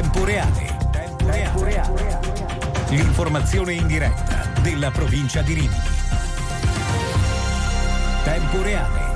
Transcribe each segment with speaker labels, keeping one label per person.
Speaker 1: tempo reale. Tempo reale. L'informazione in diretta della provincia di Rimini. Tempo reale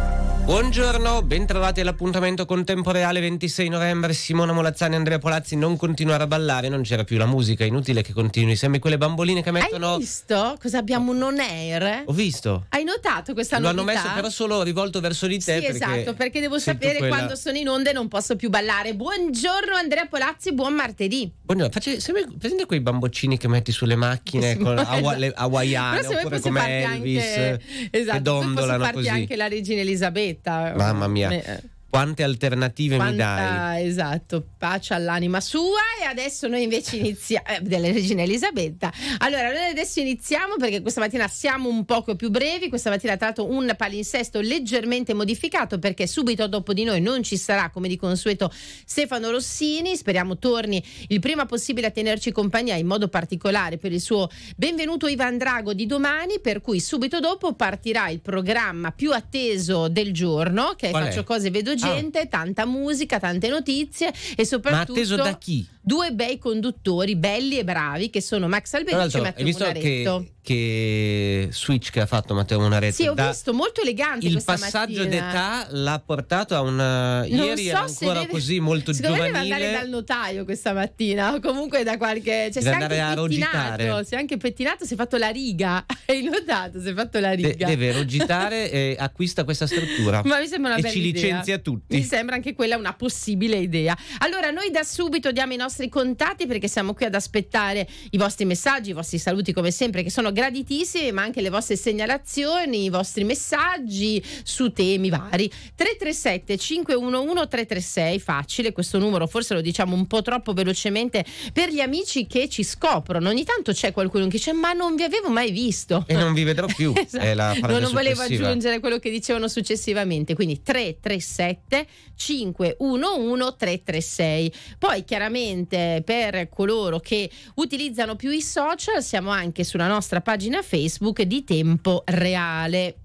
Speaker 1: Buongiorno, bentrovati all'appuntamento con contemporeale 26 novembre. Simona Molazzani e Andrea Polazzi non continuare a ballare, non c'era più la musica, inutile che continui. Sembri quelle bamboline che mettono. Hai visto
Speaker 2: cosa abbiamo un on air?
Speaker 1: Ho visto.
Speaker 2: Hai notato questa Lo novità? Lo hanno messo però
Speaker 1: solo rivolto verso di te. Sì, perché esatto,
Speaker 2: perché devo sapere quella... quando sono in onda e non posso più ballare. Buongiorno Andrea Polazzi, buon martedì.
Speaker 1: Buongiorno, facci, sempre presente quei bamboccini che metti sulle macchine con esatto. hawaiane, oppure come Elvis anche... esatto, che dondolano se così. anche
Speaker 2: la regina Elisabetta scaletta. Mamma mia. Me, eh
Speaker 1: quante alternative Quanta, mi dai?
Speaker 2: Esatto, pace all'anima sua e adesso noi invece iniziamo eh, della regina Elisabetta. Allora, noi adesso iniziamo perché questa mattina siamo un poco più brevi, questa mattina tra l'altro un palinsesto leggermente modificato perché subito dopo di noi non ci sarà come di consueto Stefano Rossini, speriamo torni il prima possibile a tenerci compagnia in modo particolare per il suo benvenuto Ivan Drago di domani, per cui subito dopo partirà il programma più atteso del giorno che Qual Faccio è? cose vedo gente, ah. tanta musica, tante notizie e soprattutto... Ma atteso da chi? due bei conduttori, belli e bravi, che sono Max Alberti e Matteo visto Monaretto. Che,
Speaker 1: che switch che ha fatto Matteo Monaretto. Sì, ho visto,
Speaker 2: molto elegante Il passaggio mattina. d'età
Speaker 1: l'ha portato a una... Eh, ieri so ancora deve... così molto Secondo giovanile. Secondo me deve andare
Speaker 2: dal notaio questa mattina, o comunque da qualche... Cioè, si è anche a pettinato, si è anche pettinato, si è fatto la riga. Hai notato, si è fatto la riga. De- deve rogitare
Speaker 1: e acquista questa struttura. Ma mi sembra una e bella idea. E ci licenzia tutti. Mi
Speaker 2: sembra anche quella una possibile idea. Allora, noi da subito diamo i nostri vostri contatti perché siamo qui ad aspettare i vostri messaggi, i vostri saluti come sempre che sono graditissimi, ma anche le vostre segnalazioni, i vostri messaggi su temi vari. 337 511 336, facile questo numero, forse lo diciamo un po' troppo velocemente per gli amici che ci scoprono. Ogni tanto c'è qualcuno che dice "Ma non vi avevo mai visto" e non vi vedrò più. esatto. non, non volevo aggiungere quello che dicevano successivamente, quindi 337 511 336. Poi chiaramente ovviamente per coloro che utilizzano più i social siamo anche sulla nostra pagina Facebook di tempo reale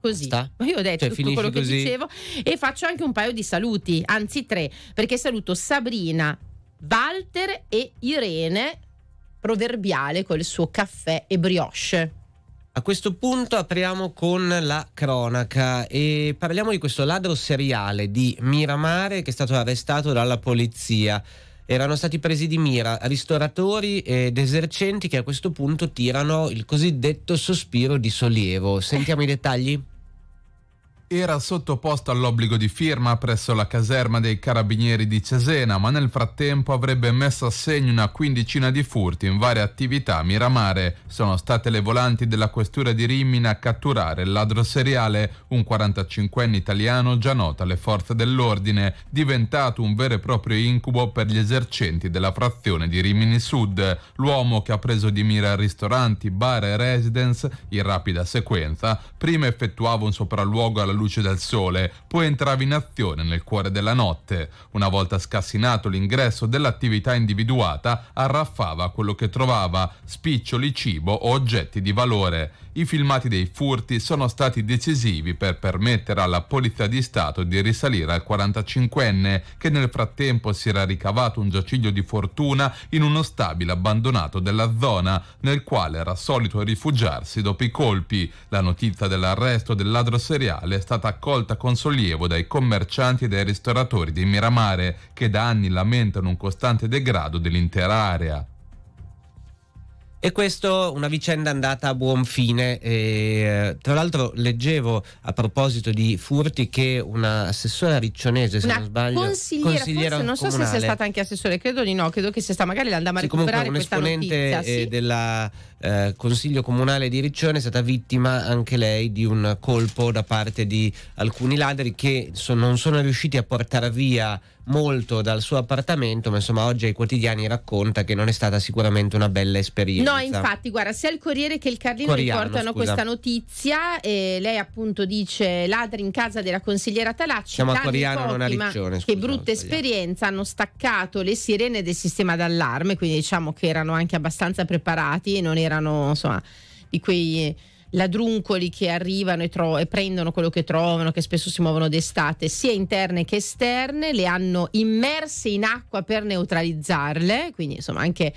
Speaker 2: così. Sta? Io ho detto cioè, tutto quello così. che dicevo e faccio anche un paio di saluti, anzi tre, perché saluto Sabrina, Walter e Irene, proverbiale col suo caffè e brioche.
Speaker 1: A questo punto apriamo con la cronaca e parliamo di questo ladro seriale di Miramare che è stato arrestato dalla polizia erano stati presi di mira ristoratori ed esercenti che a questo punto tirano
Speaker 3: il cosiddetto sospiro di sollievo. Sentiamo i dettagli era sottoposto all'obbligo di firma presso la caserma dei carabinieri di Cesena, ma nel frattempo avrebbe messo a segno una quindicina di furti in varie attività a Miramare. Sono state le volanti della questura di Rimini a catturare il ladro seriale, un 45enne italiano già noto alle forze dell'ordine, diventato un vero e proprio incubo per gli esercenti della frazione di Rimini Sud. L'uomo che ha preso di mira ristoranti, bar e residence in rapida sequenza, prima effettuava un sopralluogo alla luce del sole, poi entrava in azione nel cuore della notte. Una volta scassinato l'ingresso dell'attività individuata, arraffava quello che trovava, spiccioli, cibo o oggetti di valore. I filmati dei furti sono stati decisivi per permettere alla Polizia di Stato di risalire al 45enne, che nel frattempo si era ricavato un giaciglio di fortuna in uno stabile abbandonato della zona, nel quale era solito rifugiarsi dopo i colpi. La notizia dell'arresto del ladro seriale è stata accolta con sollievo dai commercianti e dai ristoratori di Miramare, che da anni lamentano un costante degrado dell'intera area. E questo una vicenda
Speaker 1: andata a buon fine. E, eh, tra l'altro leggevo a proposito di furti che una assessora riccionese, se una non sbaglio, consigliera, consigliera forse, non so comunale, se sia stata
Speaker 2: anche assessore, credo di no, credo che sia stata magari l'andamare sì, a recuperare un esponente eh,
Speaker 1: della eh, Consiglio Comunale di Riccione è stata vittima anche lei di un colpo da parte di alcuni ladri che son, non sono riusciti a portare via molto dal suo appartamento, ma insomma oggi ai quotidiani racconta che non è stata sicuramente una bella esperienza. No, infatti,
Speaker 2: guarda, sia il Corriere che il Carlino Corriano, riportano scusa. questa notizia e lei appunto dice ladri in casa della consigliera Talacci. Siamo a Coriano, pochi, non a Riccione. Scusa, che brutta esperienza, hanno staccato le sirene del sistema d'allarme, quindi diciamo che erano anche abbastanza preparati e non erano erano insomma di quei ladruncoli che arrivano e, tro- e, prendono quello che trovano, che spesso si muovono d'estate, sia interne che esterne, le hanno immerse in acqua per neutralizzarle, quindi insomma anche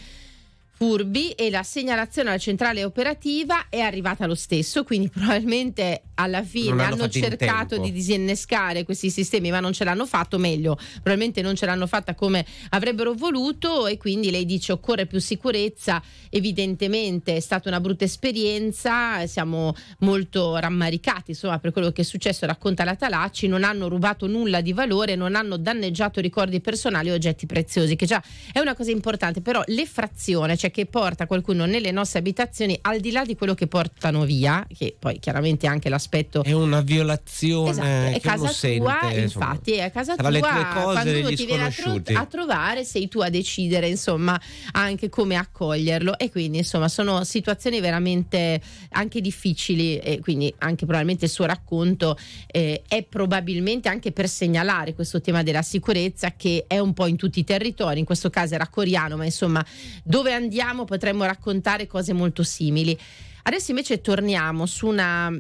Speaker 2: furbi e la segnalazione alla centrale operativa è arrivata lo stesso, quindi probabilmente alla fine hanno cercato di disinnescare questi sistemi ma non ce l'hanno fatto, meglio, probabilmente non ce l'hanno fatta come avrebbero voluto e quindi lei dice occorre più sicurezza, evidentemente è stata una brutta esperienza, siamo molto rammaricati insomma, per quello che è successo, racconta la Talacci, non hanno rubato nulla di valore, non hanno danneggiato ricordi personali o oggetti preziosi, che già è una cosa importante, però l'effrazione, cioè che porta qualcuno nelle nostre abitazioni, al di là di quello che portano via, che poi chiaramente anche l'aspetto... È
Speaker 1: una violazione. Esatto,
Speaker 2: è casa tua, sente, infatti, è casa tra tua. Le tue cose quando uno ti viene a, tro- a, trovare, sei tu a decidere, insomma, anche come accoglierlo. E quindi, insomma, sono situazioni veramente anche difficili e quindi anche probabilmente il suo racconto eh, è probabilmente anche per segnalare questo tema della sicurezza che è un po' in tutti i territori, in questo caso era coriano, ma insomma, dove andiamo? vogliamo potremmo raccontare cose molto simili. Adesso invece torniamo su una,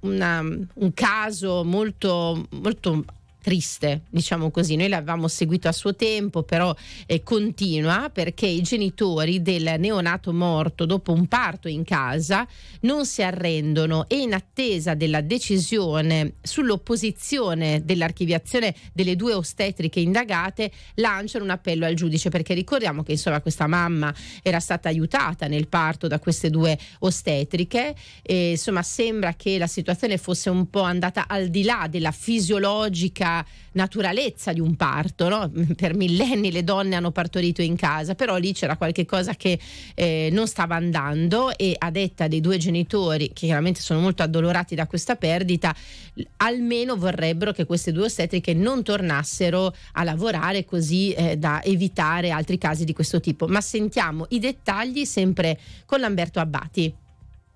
Speaker 2: una, un caso molto, molto triste, diciamo così. Noi l'avevamo seguito a suo tempo, però eh, continua perché i genitori del neonato morto dopo un parto in casa non si arrendono e in attesa della decisione sull'opposizione dell'archiviazione delle due ostetriche indagate lanciano un appello al giudice perché ricordiamo che insomma questa mamma era stata aiutata nel parto da queste due ostetriche e, eh, insomma sembra che la situazione fosse un po' andata al di là della fisiologica naturalezza di un parto. No? Per millenni le donne hanno partorito in casa, però lì c'era qualche cosa che eh, non stava andando e a detta dei due genitori, che chiaramente sono molto addolorati da questa perdita, almeno vorrebbero che queste due ostetriche non tornassero a lavorare così eh, da evitare altri casi di questo tipo. Ma sentiamo i dettagli sempre con Lamberto Abbati.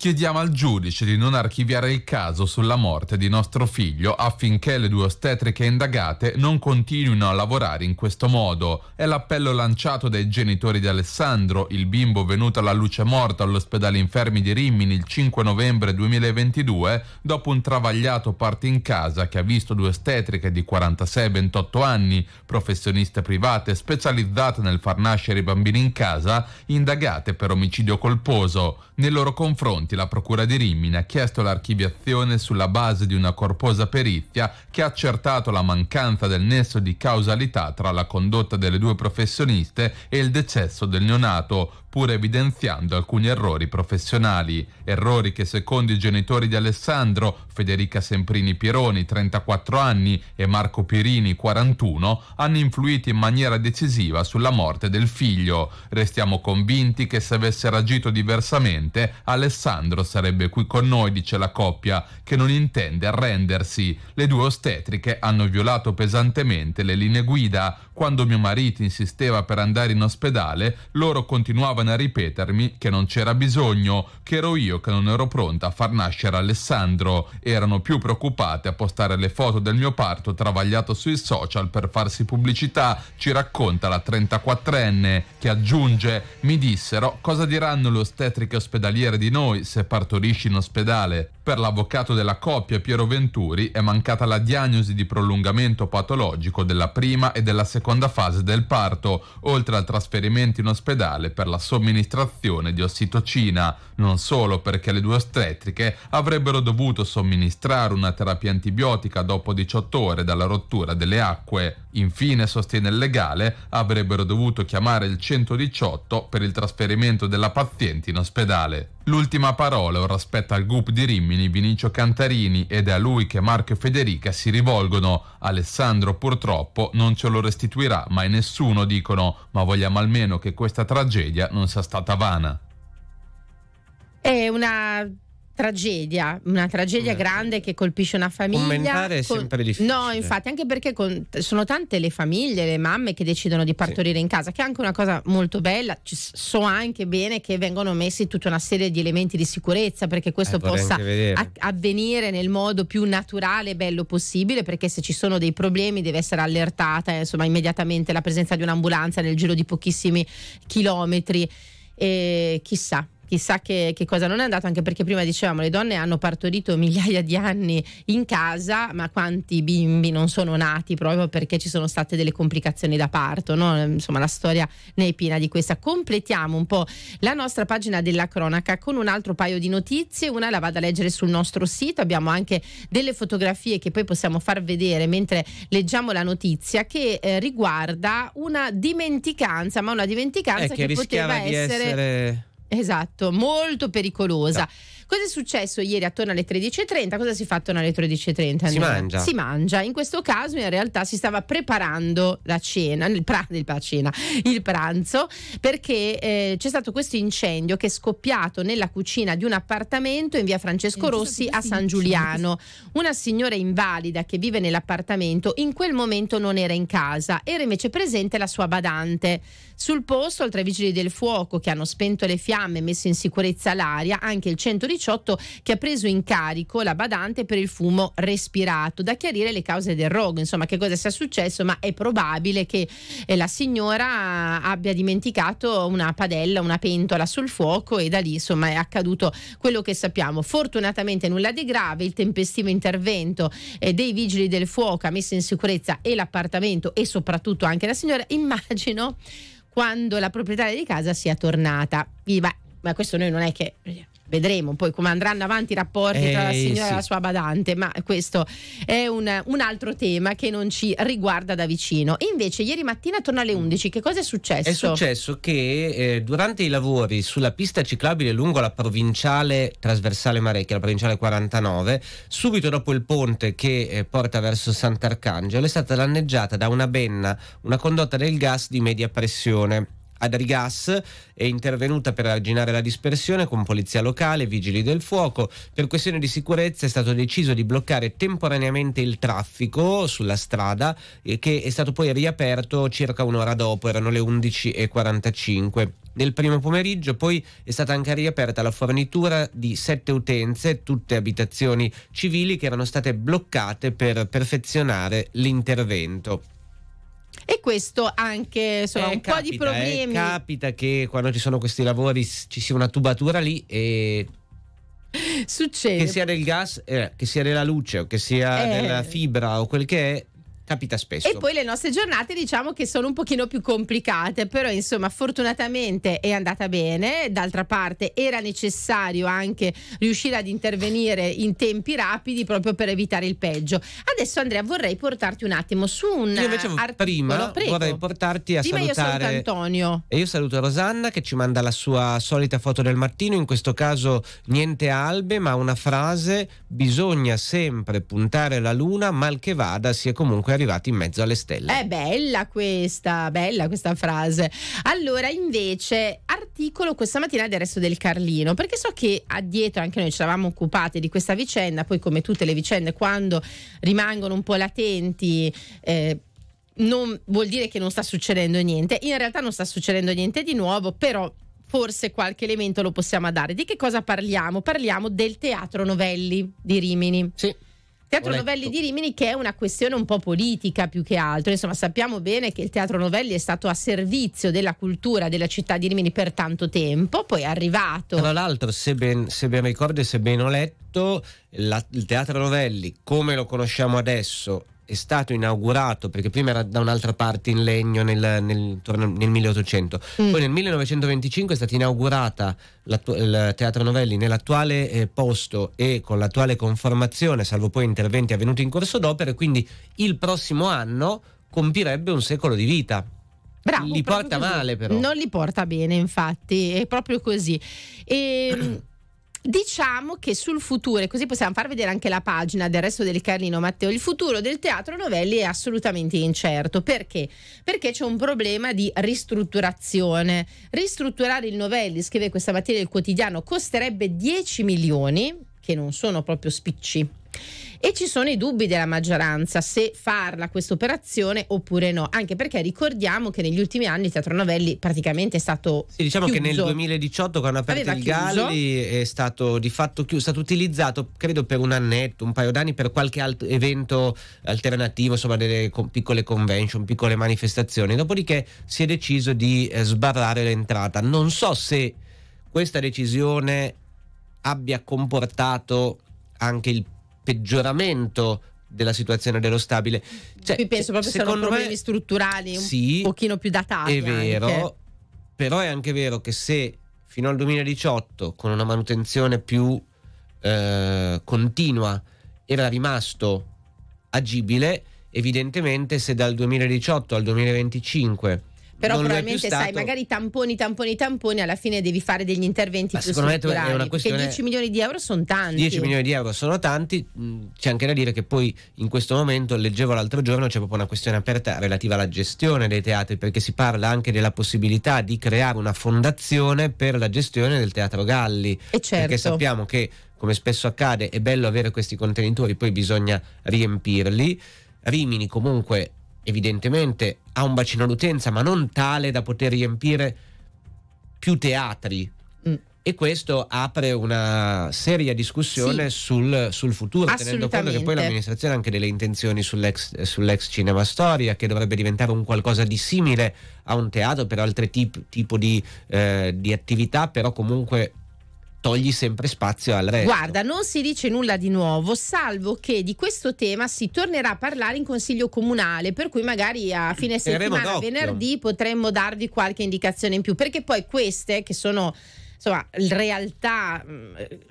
Speaker 3: Chiediamo al giudice di non archiviare il caso sulla morte di nostro figlio affinché le due ostetriche indagate non continuino a lavorare in questo modo. È l'appello lanciato dai genitori di Alessandro, il bimbo venuto alla luce morto all'ospedale infermi di Rimini il 5 novembre 2022 dopo un travagliato parto in casa che ha visto due ostetriche di 46-28 anni, professioniste private specializzate nel far nascere i bambini in casa, indagate per omicidio colposo. Nei loro confronti fonti, la Procura di Rimini ha chiesto l'archiviazione sulla base di una corposa perizia che ha accertato la mancanza del nesso di causalità tra la condotta delle due professioniste e il decesso del neonato, pur evidenziando alcuni errori professionali, errori che secondo i genitori di Alessandro, Federica Semprini Pieroni, 34 anni, e Marco Pirini, 41, hanno influito in maniera decisiva sulla morte del figlio. Restiamo convinti che se avessero agito diversamente, Alessandro sarebbe qui con noi, dice la coppia, che non intende arrendersi. Le due ostetriche hanno violato pesantemente le linee guida. Quando mio marito insisteva per andare in ospedale, loro continuavano continuavano a ripetermi che non c'era bisogno, che ero io che non ero pronta a far nascere Alessandro. Erano più preoccupate a postare le foto del mio parto travagliato sui social per farsi pubblicità, ci racconta la 34enne, che aggiunge: Mi dissero cosa diranno le ostetriche ospedaliere di noi se partorisci in ospedale. Per l'avvocato della coppia Piero Venturi è mancata la diagnosi di prolungamento patologico della prima e della seconda fase del parto, oltre al trasferimento in ospedale per la somministrazione di ossitocina, non solo perché le due ostetriche avrebbero dovuto somministrare una terapia antibiotica dopo 18 ore dalla rottura delle acque. Infine, sostiene il legale, avrebbero dovuto chiamare il 118 per il trasferimento della paziente in ospedale. L'ultima parola ora spetta al gruppo di Rimini Vinicio Cantarini ed è a lui che Marco e Federica si rivolgono. Alessandro purtroppo non ce lo restituirà mai nessuno, dicono, ma vogliamo almeno che questa tragedia non sia stata vana.
Speaker 2: È una tragedia, una tragedia eh, grande che colpisce una famiglia. Commentare è sempre difficile. No, infatti, anche perché con, sono tante le famiglie, le mamme che decidono di partorire sì. in casa, che è anche una cosa molto bella. Ci so anche bene che vengono messi tutta una serie di elementi di sicurezza perché questo eh, possa a- avvenire nel modo più naturale e bello possibile, perché se ci sono dei problemi deve essere allertata, eh, insomma, immediatamente la presenza di un'ambulanza nel giro di pochissimi chilometri. E chissà, chissà che, che, cosa non è andato, anche perché prima dicevamo le donne hanno partorito migliaia di anni in casa, ma quanti bimbi non sono nati proprio perché ci sono state delle complicazioni da parto, no? insomma la storia ne è piena di questa. Completiamo un po' la nostra pagina della cronaca con un altro paio di notizie, una la vado a leggere sul nostro sito, abbiamo anche delle fotografie che poi possiamo far vedere mentre leggiamo la notizia che eh, riguarda una dimenticanza, ma una dimenticanza eh, che, che poteva essere... essere Esatto, molto pericolosa. No. Esatto. Cosa è successo ieri attorno alle 13.30? Cosa si fa attorno alle 13.30? Si mangia. si mangia. In questo caso in realtà si stava preparando la cena, il, pra- il, cena, il pranzo, perché eh, c'è stato questo incendio che è scoppiato nella cucina di un appartamento in via Francesco eh, Rossi a San Giuliano. Una signora invalida che vive nell'appartamento in quel momento non era in casa, era invece presente la sua badante. Sul posto, oltre ai vigili del fuoco che hanno spento le fiamme e messo in sicurezza l'aria, anche il 119 2018 che ha preso in carico la badante per il fumo respirato da chiarire le cause del rogo, insomma che cosa sia successo, ma è probabile che eh, la signora abbia dimenticato una padella, una pentola sul fuoco e da lì insomma è accaduto quello che sappiamo. Fortunatamente nulla di grave, il tempestivo intervento eh, dei vigili del fuoco ha messo in sicurezza e l'appartamento e soprattutto anche la signora, immagino quando la proprietaria di casa sia tornata. Beh, ma questo noi non è che vedremo poi come andranno avanti i rapporti eh, tra la eh, signora sì. e la sua badante, ma questo è un, un, altro tema che non ci riguarda da vicino. invece ieri mattina attorno alle 11 mm. che cosa è successo? È successo
Speaker 1: che eh, durante i lavori sulla pista ciclabile lungo la provinciale trasversale Marecchia, la provinciale 49, subito dopo il ponte che eh, porta verso Sant'Arcangelo è stata danneggiata da una benna, una condotta del gas di media pressione ad Arigas è intervenuta per arginare la dispersione con polizia locale, vigili del fuoco. Per questioni di sicurezza è stato deciso di bloccare temporaneamente il traffico sulla strada eh, che è stato poi riaperto circa un'ora dopo, erano le 11.45. Nel primo pomeriggio poi è stata anche riaperta la fornitura di sette utenze, tutte abitazioni civili che erano state bloccate per perfezionare l'intervento.
Speaker 2: E questo anche insomma, eh, un capita, po' di eh, problemi. Eh, capita
Speaker 1: che quando ci sono questi lavori ci sia una tubatura lì e
Speaker 2: succede che sia
Speaker 1: del gas eh, che sia della luce o che sia eh. della fibra o quel che è capita spesso. E poi
Speaker 2: le nostre giornate diciamo che sono un pochino più complicate, però insomma fortunatamente è andata bene, d'altra parte era necessario anche riuscire ad intervenire in tempi rapidi proprio per evitare il peggio. Adesso Andrea vorrei portarti un attimo su un Io invece articolo, prima prego.
Speaker 1: vorrei portarti a prima salutare io saluto Antonio. E io saluto Rosanna che ci manda la sua solita foto del mattino, in questo caso niente albe, ma una frase bisogna sempre puntare la luna, mal che vada, si è comunque arrivati in mezzo alle stelle.
Speaker 2: È bella questa, bella questa frase. Allora, invece, articolo questa mattina del resto del Carlino, perché so che addietro anche noi ci eravamo occupati di questa vicenda, poi come tutte le vicende, quando rimangono un po' latenti... Eh, non vuol dire che non sta succedendo niente, in realtà non sta succedendo niente di nuovo, però forse qualche elemento lo possiamo dare. Di che cosa parliamo? Parliamo del Teatro Novelli di Rimini. Sì. Teatro Novelli di Rimini che è una questione un po' politica più che altro, insomma sappiamo bene che il Teatro Novelli è stato a servizio della cultura della città di Rimini per tanto tempo, poi è arrivato... Tra
Speaker 1: l'altro se ben, se ben ricordo e se ben ho letto, la, il Teatro Novelli come lo conosciamo adesso è stato inaugurato, perché prima era da un'altra parte in legno nel, nel, nel 1800, mm. poi nel 1925 è stata inaugurata il Teatro Novelli nell'attuale eh, posto e con l'attuale conformazione, salvo poi interventi avvenuti in corso d'opera, quindi il prossimo anno compirebbe un secolo di vita.
Speaker 2: Bravo, li porta
Speaker 1: così. male però. Non
Speaker 2: li porta bene, infatti, è proprio così. E ehm, Diciamo che sul futuro, e così possiamo far vedere anche la pagina del resto del Carlino Matteo, il futuro del teatro novelli è assolutamente incerto. Perché? Perché c'è un problema di ristrutturazione. Ristrutturare il novelli, scrive questa mattina il quotidiano, costerebbe 10 milioni, che non sono proprio spicci e ci sono i dubbi della maggioranza se farla questa operazione oppure no, anche perché ricordiamo che negli ultimi anni il Teatro Novelli praticamente è stato Sì, diciamo chiuso. che nel
Speaker 1: 2018 quando ha aperto Aveva il chiuso. Galli è stato di fatto chiuso, è stato utilizzato credo per un annetto, un paio d'anni per qualche altro evento alternativo, insomma delle con piccole convention, piccole manifestazioni. Dopodiché si è deciso di eh, sbarrare l'entrata. Non so se questa decisione abbia comportato anche il peggioramento della situazione dello stabile. Cioè, Qui penso proprio che siano problemi me,
Speaker 2: strutturali un sì, pochino più datati. È vero, anche.
Speaker 1: però è anche vero che se fino al 2018 con una manutenzione più eh, continua era rimasto agibile, evidentemente se dal 2018 al 2025 però non probabilmente sai, magari
Speaker 2: tamponi, tamponi, tamponi, alla fine devi fare degli interventi Ma più secondo me è una questione... perché 10 milioni di euro sono tanti. 10 milioni di
Speaker 1: euro sono tanti, c'è anche da dire che poi in questo momento, leggevo l'altro giorno, c'è proprio una questione aperta relativa alla gestione dei teatri, perché si parla anche della possibilità di creare una fondazione per la gestione del Teatro Galli. E eh, certo. Perché sappiamo che, come spesso accade, è bello avere questi contenitori, poi bisogna riempirli. Rimini comunque evidentemente ha un bacino d'utenza, ma non tale da poter riempire più teatri. Mm. E questo apre una seria discussione sì. sul, sul, futuro, tenendo conto che poi l'amministrazione ha anche delle intenzioni sull'ex, sull'ex, cinema storia, che dovrebbe diventare un qualcosa di simile a un teatro per altri tip, tipo di, eh, di attività, però comunque togli sempre spazio al resto. Guarda,
Speaker 2: non si dice nulla di nuovo, salvo che di questo tema si tornerà a parlare in consiglio comunale, per cui magari a fine settimana, venerdì, potremmo darvi qualche indicazione in più, perché poi queste che sono insomma, realtà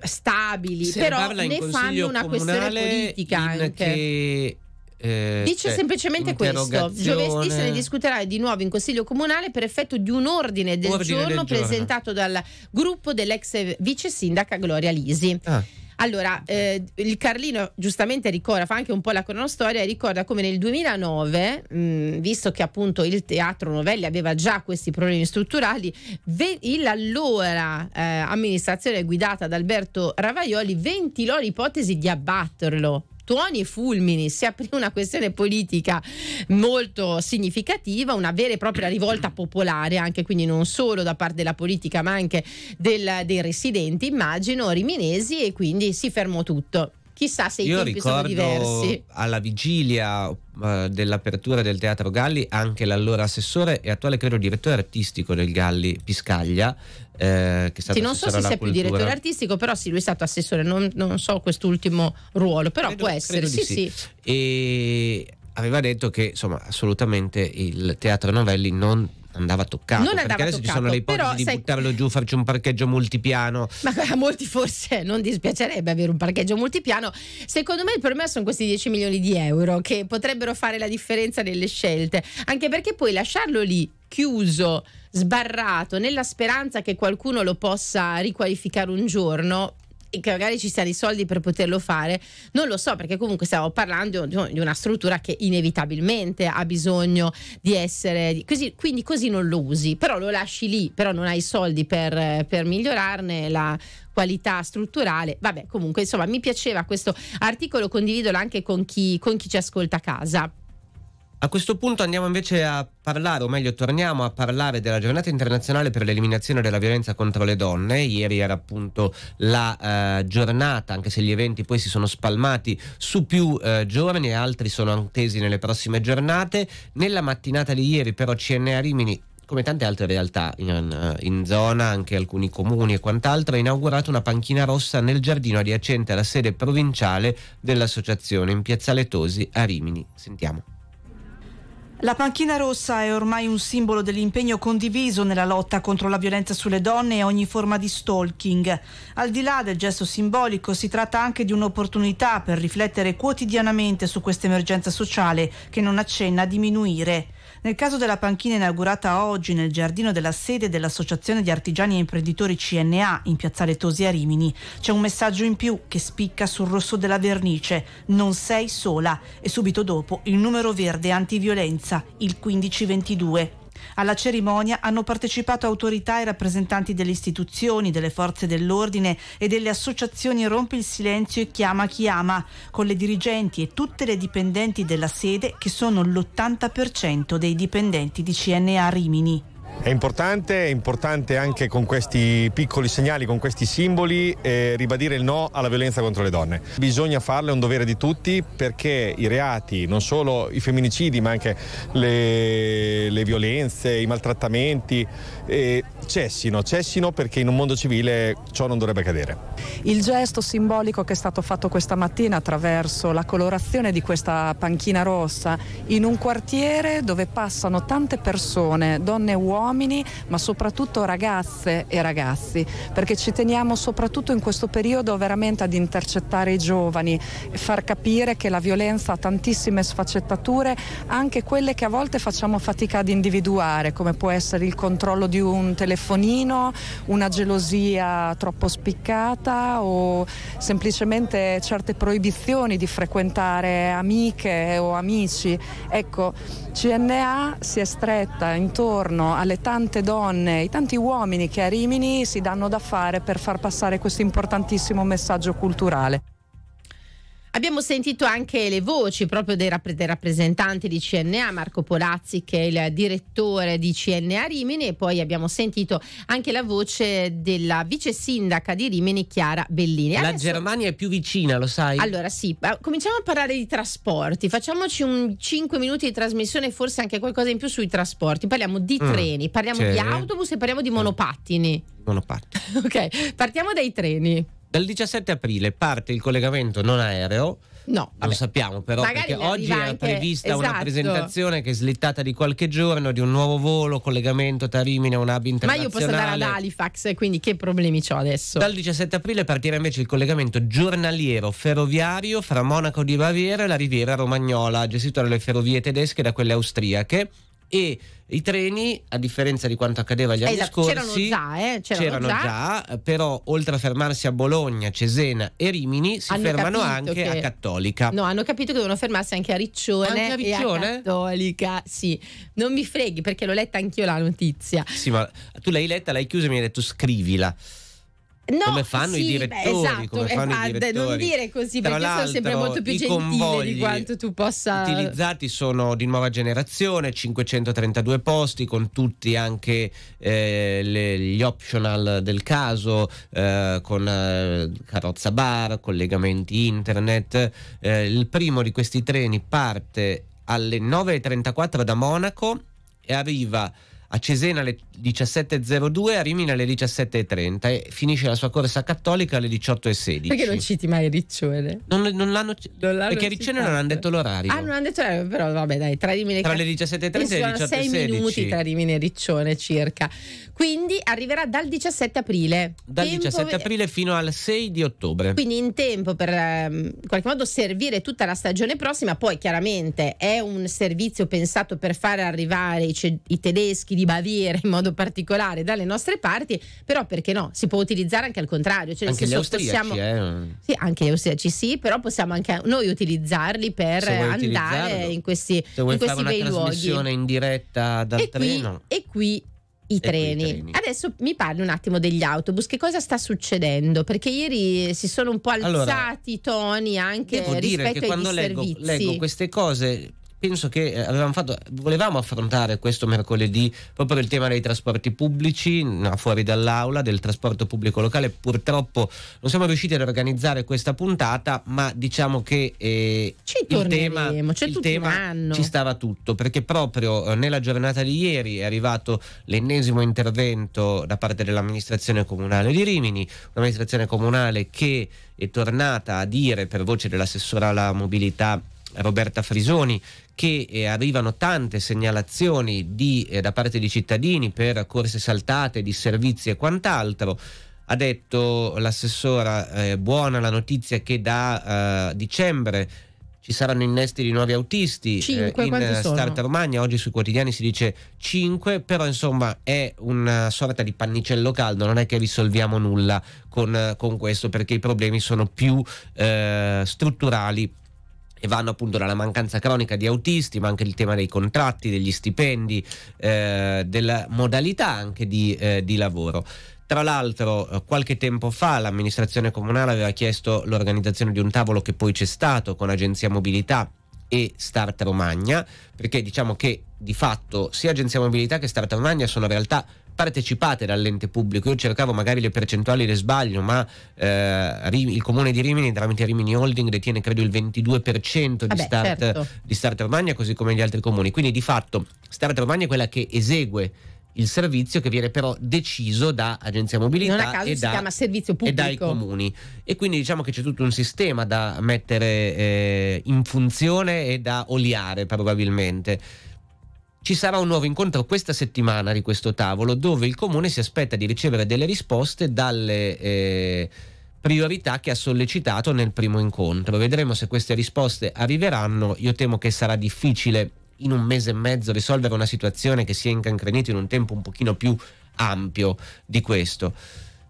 Speaker 2: stabili,
Speaker 1: Se però ne fanno una questione politica anche. Che eh, Dice cioè, semplicemente questo: giovedì se ne discuterà
Speaker 2: di nuovo in Consiglio Comunale per effetto di un ordine del, ordine giorno, del giorno presentato dal gruppo dell'ex vice sindaca Gloria Lisi. Ah. Allora, eh, il Carlino giustamente ricorda, fa anche un po' la cronostoria, ricorda come nel 2009, mh, mm, visto che appunto il teatro Novelli aveva già questi problemi strutturali, ve- l'allora eh, amministrazione guidata da Alberto Ravaioli ventilò l'ipotesi di abbatterlo tuoni e fulmini si aprì una questione politica molto significativa, una vera e propria rivolta popolare, anche quindi non solo da parte della politica ma anche del, dei residenti, immagino, riminesi e quindi si fermò tutto. Chissà se i Io tempi
Speaker 1: sono diversi. Alla vigilia eh, dell'apertura del Teatro Galli anche l'allora assessore e attuale credo direttore artistico del Galli Piscaglia. Eh, che è stato sì, non so se sia più direttore
Speaker 2: artistico, però sì, lui è stato assessore, non, non so quest'ultimo ruolo, però credo, può essere. Sì, sì. sì.
Speaker 1: E aveva detto che insomma assolutamente il teatro Novelli non andava toccato. Non andava adesso toccato, ci sono le ipotesi di sai... buttarlo giù, farci un parcheggio multipiano.
Speaker 2: Ma a molti forse non dispiacerebbe avere un parcheggio multipiano. Secondo me il problema sono questi 10 milioni di euro che potrebbero fare la differenza nelle scelte, anche perché poi lasciarlo lì chiuso, sbarrato, nella speranza che qualcuno lo possa riqualificare un giorno, che magari ci siano i soldi per poterlo fare, non lo so perché comunque stiamo parlando di una struttura che inevitabilmente ha bisogno di essere, così, quindi così non lo usi, però lo lasci lì, però non hai i soldi per, per migliorarne la qualità strutturale. Vabbè, comunque, insomma, mi piaceva questo articolo, condividolo anche con chi, con chi ci ascolta a
Speaker 1: casa. A questo punto andiamo invece a parlare, o meglio torniamo a parlare della giornata internazionale per l'eliminazione della violenza contro le donne. Ieri era appunto la eh, giornata, anche se gli eventi poi si sono spalmati su più eh, giorni e altri sono attesi nelle prossime giornate. Nella mattinata di ieri però CNA Rimini come tante altre realtà in, eh, in, zona, anche alcuni comuni e quant'altro, ha inaugurato una panchina rossa nel giardino adiacente alla sede provinciale dell'associazione in Piazza Letosi a Rimini. Sentiamo.
Speaker 3: La panchina rossa è ormai un simbolo dell'impegno condiviso nella lotta contro la violenza sulle donne e ogni forma di stalking. Al di là del gesto
Speaker 1: simbolico si tratta anche di un'opportunità per riflettere quotidianamente su questa emergenza sociale che non accenna a diminuire. Nel caso della panchina inaugurata oggi nel giardino della sede dell'Associazione di Artigiani e Imprenditori CNA in piazzale Tosi a Rimini, c'è un messaggio in più che spicca sul rosso della vernice: Non sei sola. E subito dopo il numero verde antiviolenza, il 1522. Alla cerimonia hanno partecipato autorità e rappresentanti delle istituzioni, delle forze dell'ordine e delle
Speaker 2: associazioni Rompi il silenzio e Chiama chi ama, con le dirigenti e tutte le dipendenti della
Speaker 1: sede che sono l'80% dei dipendenti di CNA Rimini.
Speaker 3: È importante, è importante anche con questi piccoli segnali, con questi simboli, eh, ribadire il no alla violenza contro le donne. Bisogna farlo, è un dovere di tutti perché i reati, non solo i femminicidi, ma anche le, le violenze, i maltrattamenti, eh, cessino, cessino perché in un mondo civile ciò non dovrebbe accadere. Il
Speaker 2: gesto simbolico che è stato fatto questa mattina attraverso la colorazione di questa panchina rossa in un quartiere dove passano tante persone, donne e uomini, uomini, ma soprattutto ragazze e ragazzi, perché ci teniamo soprattutto in questo periodo veramente ad intercettare i giovani, e far capire che la violenza ha tantissime sfaccettature, anche quelle che a volte facciamo fatica ad individuare, come può essere il controllo di un telefonino, una gelosia troppo spiccata o semplicemente certe proibizioni di frequentare amiche o amici. Ecco, CNA si è stretta intorno alle tante donne, i tanti uomini che a Rimini si danno da fare per far passare questo importantissimo messaggio culturale. Abbiamo sentito anche le voci proprio dei, rapp- dei, rappresentanti di CNA, Marco Polazzi che è il direttore di CNA Rimini e poi abbiamo sentito anche la voce della vice sindaca di Rimini Chiara Bellini. Adesso... La Germania
Speaker 1: è più vicina, lo sai? Allora
Speaker 2: sì, cominciamo a parlare di trasporti, facciamoci un 5 minuti di trasmissione e forse anche qualcosa in più sui trasporti, parliamo di mm. treni, parliamo sì. di autobus e parliamo di monopattini. Monopattini. ok, partiamo dai treni.
Speaker 1: Dal 17 aprile parte il collegamento non aereo. No, vabbè. sappiamo però Magari perché oggi era anche... prevista esatto. una presentazione che è slittata di qualche giorno di un nuovo volo, collegamento Tarimine e un hub internazionale. Ma io posso andare ad
Speaker 2: Halifax, quindi che problemi ho adesso? Dal
Speaker 1: 17 aprile partirà invece il collegamento giornaliero ferroviario fra Monaco di Baviera e la Riviera Romagnola, gestito dalle ferrovie tedesche e da quelle austriache e i treni, a differenza di quanto accadeva gli anni esatto, scorsi, c'erano
Speaker 2: già, eh, c'erano, c'erano già.
Speaker 1: già. però oltre a fermarsi a Bologna, Cesena e Rimini, si hanno fermano anche che... a Cattolica. No,
Speaker 2: hanno capito che devono fermarsi anche a Riccione, anche a Riccione? Cattolica. Sì, non mi freghi perché l'ho letta anch'io la notizia.
Speaker 1: Sì, ma tu l'hai letta, l'hai chiusa e mi hai detto scrivila. No, come fanno sì, esatto, i eh, direttori, beh, esatto, come fanno eh, i direttori. non dire così Tra perché sono sempre molto più gentile di quanto
Speaker 2: tu possa utilizzati
Speaker 1: sono di nuova generazione 532 posti con tutti anche eh, le, gli optional del caso eh, con eh, carrozza bar collegamenti internet eh, il primo di questi treni parte alle 9.34 da Monaco e arriva a Cesena alle 17.02, a Rimini alle 17.30 e finisce la sua corsa cattolica alle 18.16. Perché
Speaker 2: non citi mai Riccione?
Speaker 1: Non, non, l'hanno, non l'hanno, perché Riccione non ha detto l'orario. Ah,
Speaker 2: non ha detto l'orario, eh, però vabbè dai, tra Rimini tra le 17.30 e le 18.16. 6 minuti tra Rimini e Riccione circa. Quindi arriverà dal 17 aprile. Dal tempo 17
Speaker 1: aprile fino al 6 di ottobre.
Speaker 3: Quindi
Speaker 2: in tempo per ehm, in qualche modo servire tutta la stagione prossima, poi chiaramente è un servizio pensato per fare arrivare i, i tedeschi di Baviera in modo particolare dalle nostre parti, però perché no? Si può utilizzare anche al contrario, cioè anche gli austriaci, possiamo, eh. sì, anche gli austriaci sì, però possiamo anche noi utilizzarli per andare in questi, Se vuoi in questi fare bei una trasmissione in
Speaker 1: diretta dal e treno.
Speaker 2: Qui, e qui i treni. i treni. Adesso mi parli un attimo degli autobus, che cosa sta succedendo? Perché ieri si sono un po' alzati allora, i toni anche devo rispetto dire che quando leggo, leggo,
Speaker 1: queste cose penso che eh, fatto, volevamo affrontare questo mercoledì proprio il tema dei trasporti pubblici fuori dall'aula, del trasporto pubblico locale. Purtroppo non siamo riusciti ad organizzare questa puntata, ma diciamo che eh, il tema, il tema ci stava tutto, perché proprio eh, nella giornata di ieri è arrivato l'ennesimo intervento da parte dell'amministrazione comunale di Rimini, un'amministrazione comunale che è tornata a dire per voce dell'assessora alla mobilità Roberta Frisoni che eh, arrivano tante segnalazioni di, eh, da parte di cittadini per corse saltate, di servizi e quant'altro. Ha detto l'assessora, eh, buona la notizia che da eh, dicembre ci saranno innesti di nuovi autisti eh, cinque, eh, in Start Romagna, oggi sui quotidiani si dice 5, però insomma è una sorta di pannicello caldo, non è che risolviamo nulla con, con questo perché i problemi sono più eh, strutturali e vanno appunto dalla mancanza cronica di autisti, ma anche il tema dei contratti, degli stipendi, eh, della modalità anche di, eh, di lavoro. Tra l'altro, eh, qualche tempo fa l'amministrazione comunale aveva chiesto l'organizzazione di un tavolo che poi c'è stato con Agenzia Mobilità e Start Romagna, perché diciamo che di fatto sia Agenzia Mobilità che Start Romagna sono realtà partecipate dall'ente pubblico. Io cercavo magari le percentuali, le sbaglio, ma eh, il comune di Rimini tramite Rimini Holding detiene credo il 22% di, Vabbè, start, certo. di Start Romagna, così come gli altri comuni. Quindi di fatto Start Romagna è quella che esegue il servizio che viene però deciso da agenzia mobilità non a caso e, si da, servizio pubblico. e dai comuni e quindi diciamo che c'è tutto un sistema da mettere eh, in funzione e da oliare probabilmente ci sarà un nuovo incontro questa settimana di questo tavolo dove il comune si aspetta di ricevere delle risposte dalle eh, priorità che ha sollecitato nel primo incontro. Vedremo se queste risposte arriveranno. Io temo che sarà difficile in un mese e mezzo risolvere una situazione che si è incancrenita in un tempo un pochino più ampio di questo.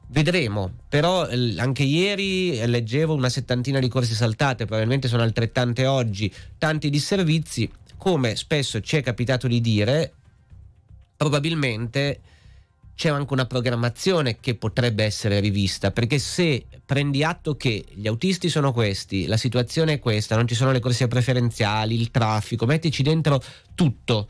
Speaker 1: Vedremo, però eh, anche ieri eh, leggevo una settantina di corse saltate, probabilmente sono altrettante oggi, tanti disservizi, come spesso ci è capitato di dire, probabilmente c'è anche una programmazione che potrebbe essere rivista, perché se prendi atto che gli autisti sono questi, la situazione è questa, non ci sono le corsie preferenziali, il traffico, mettici dentro tutto,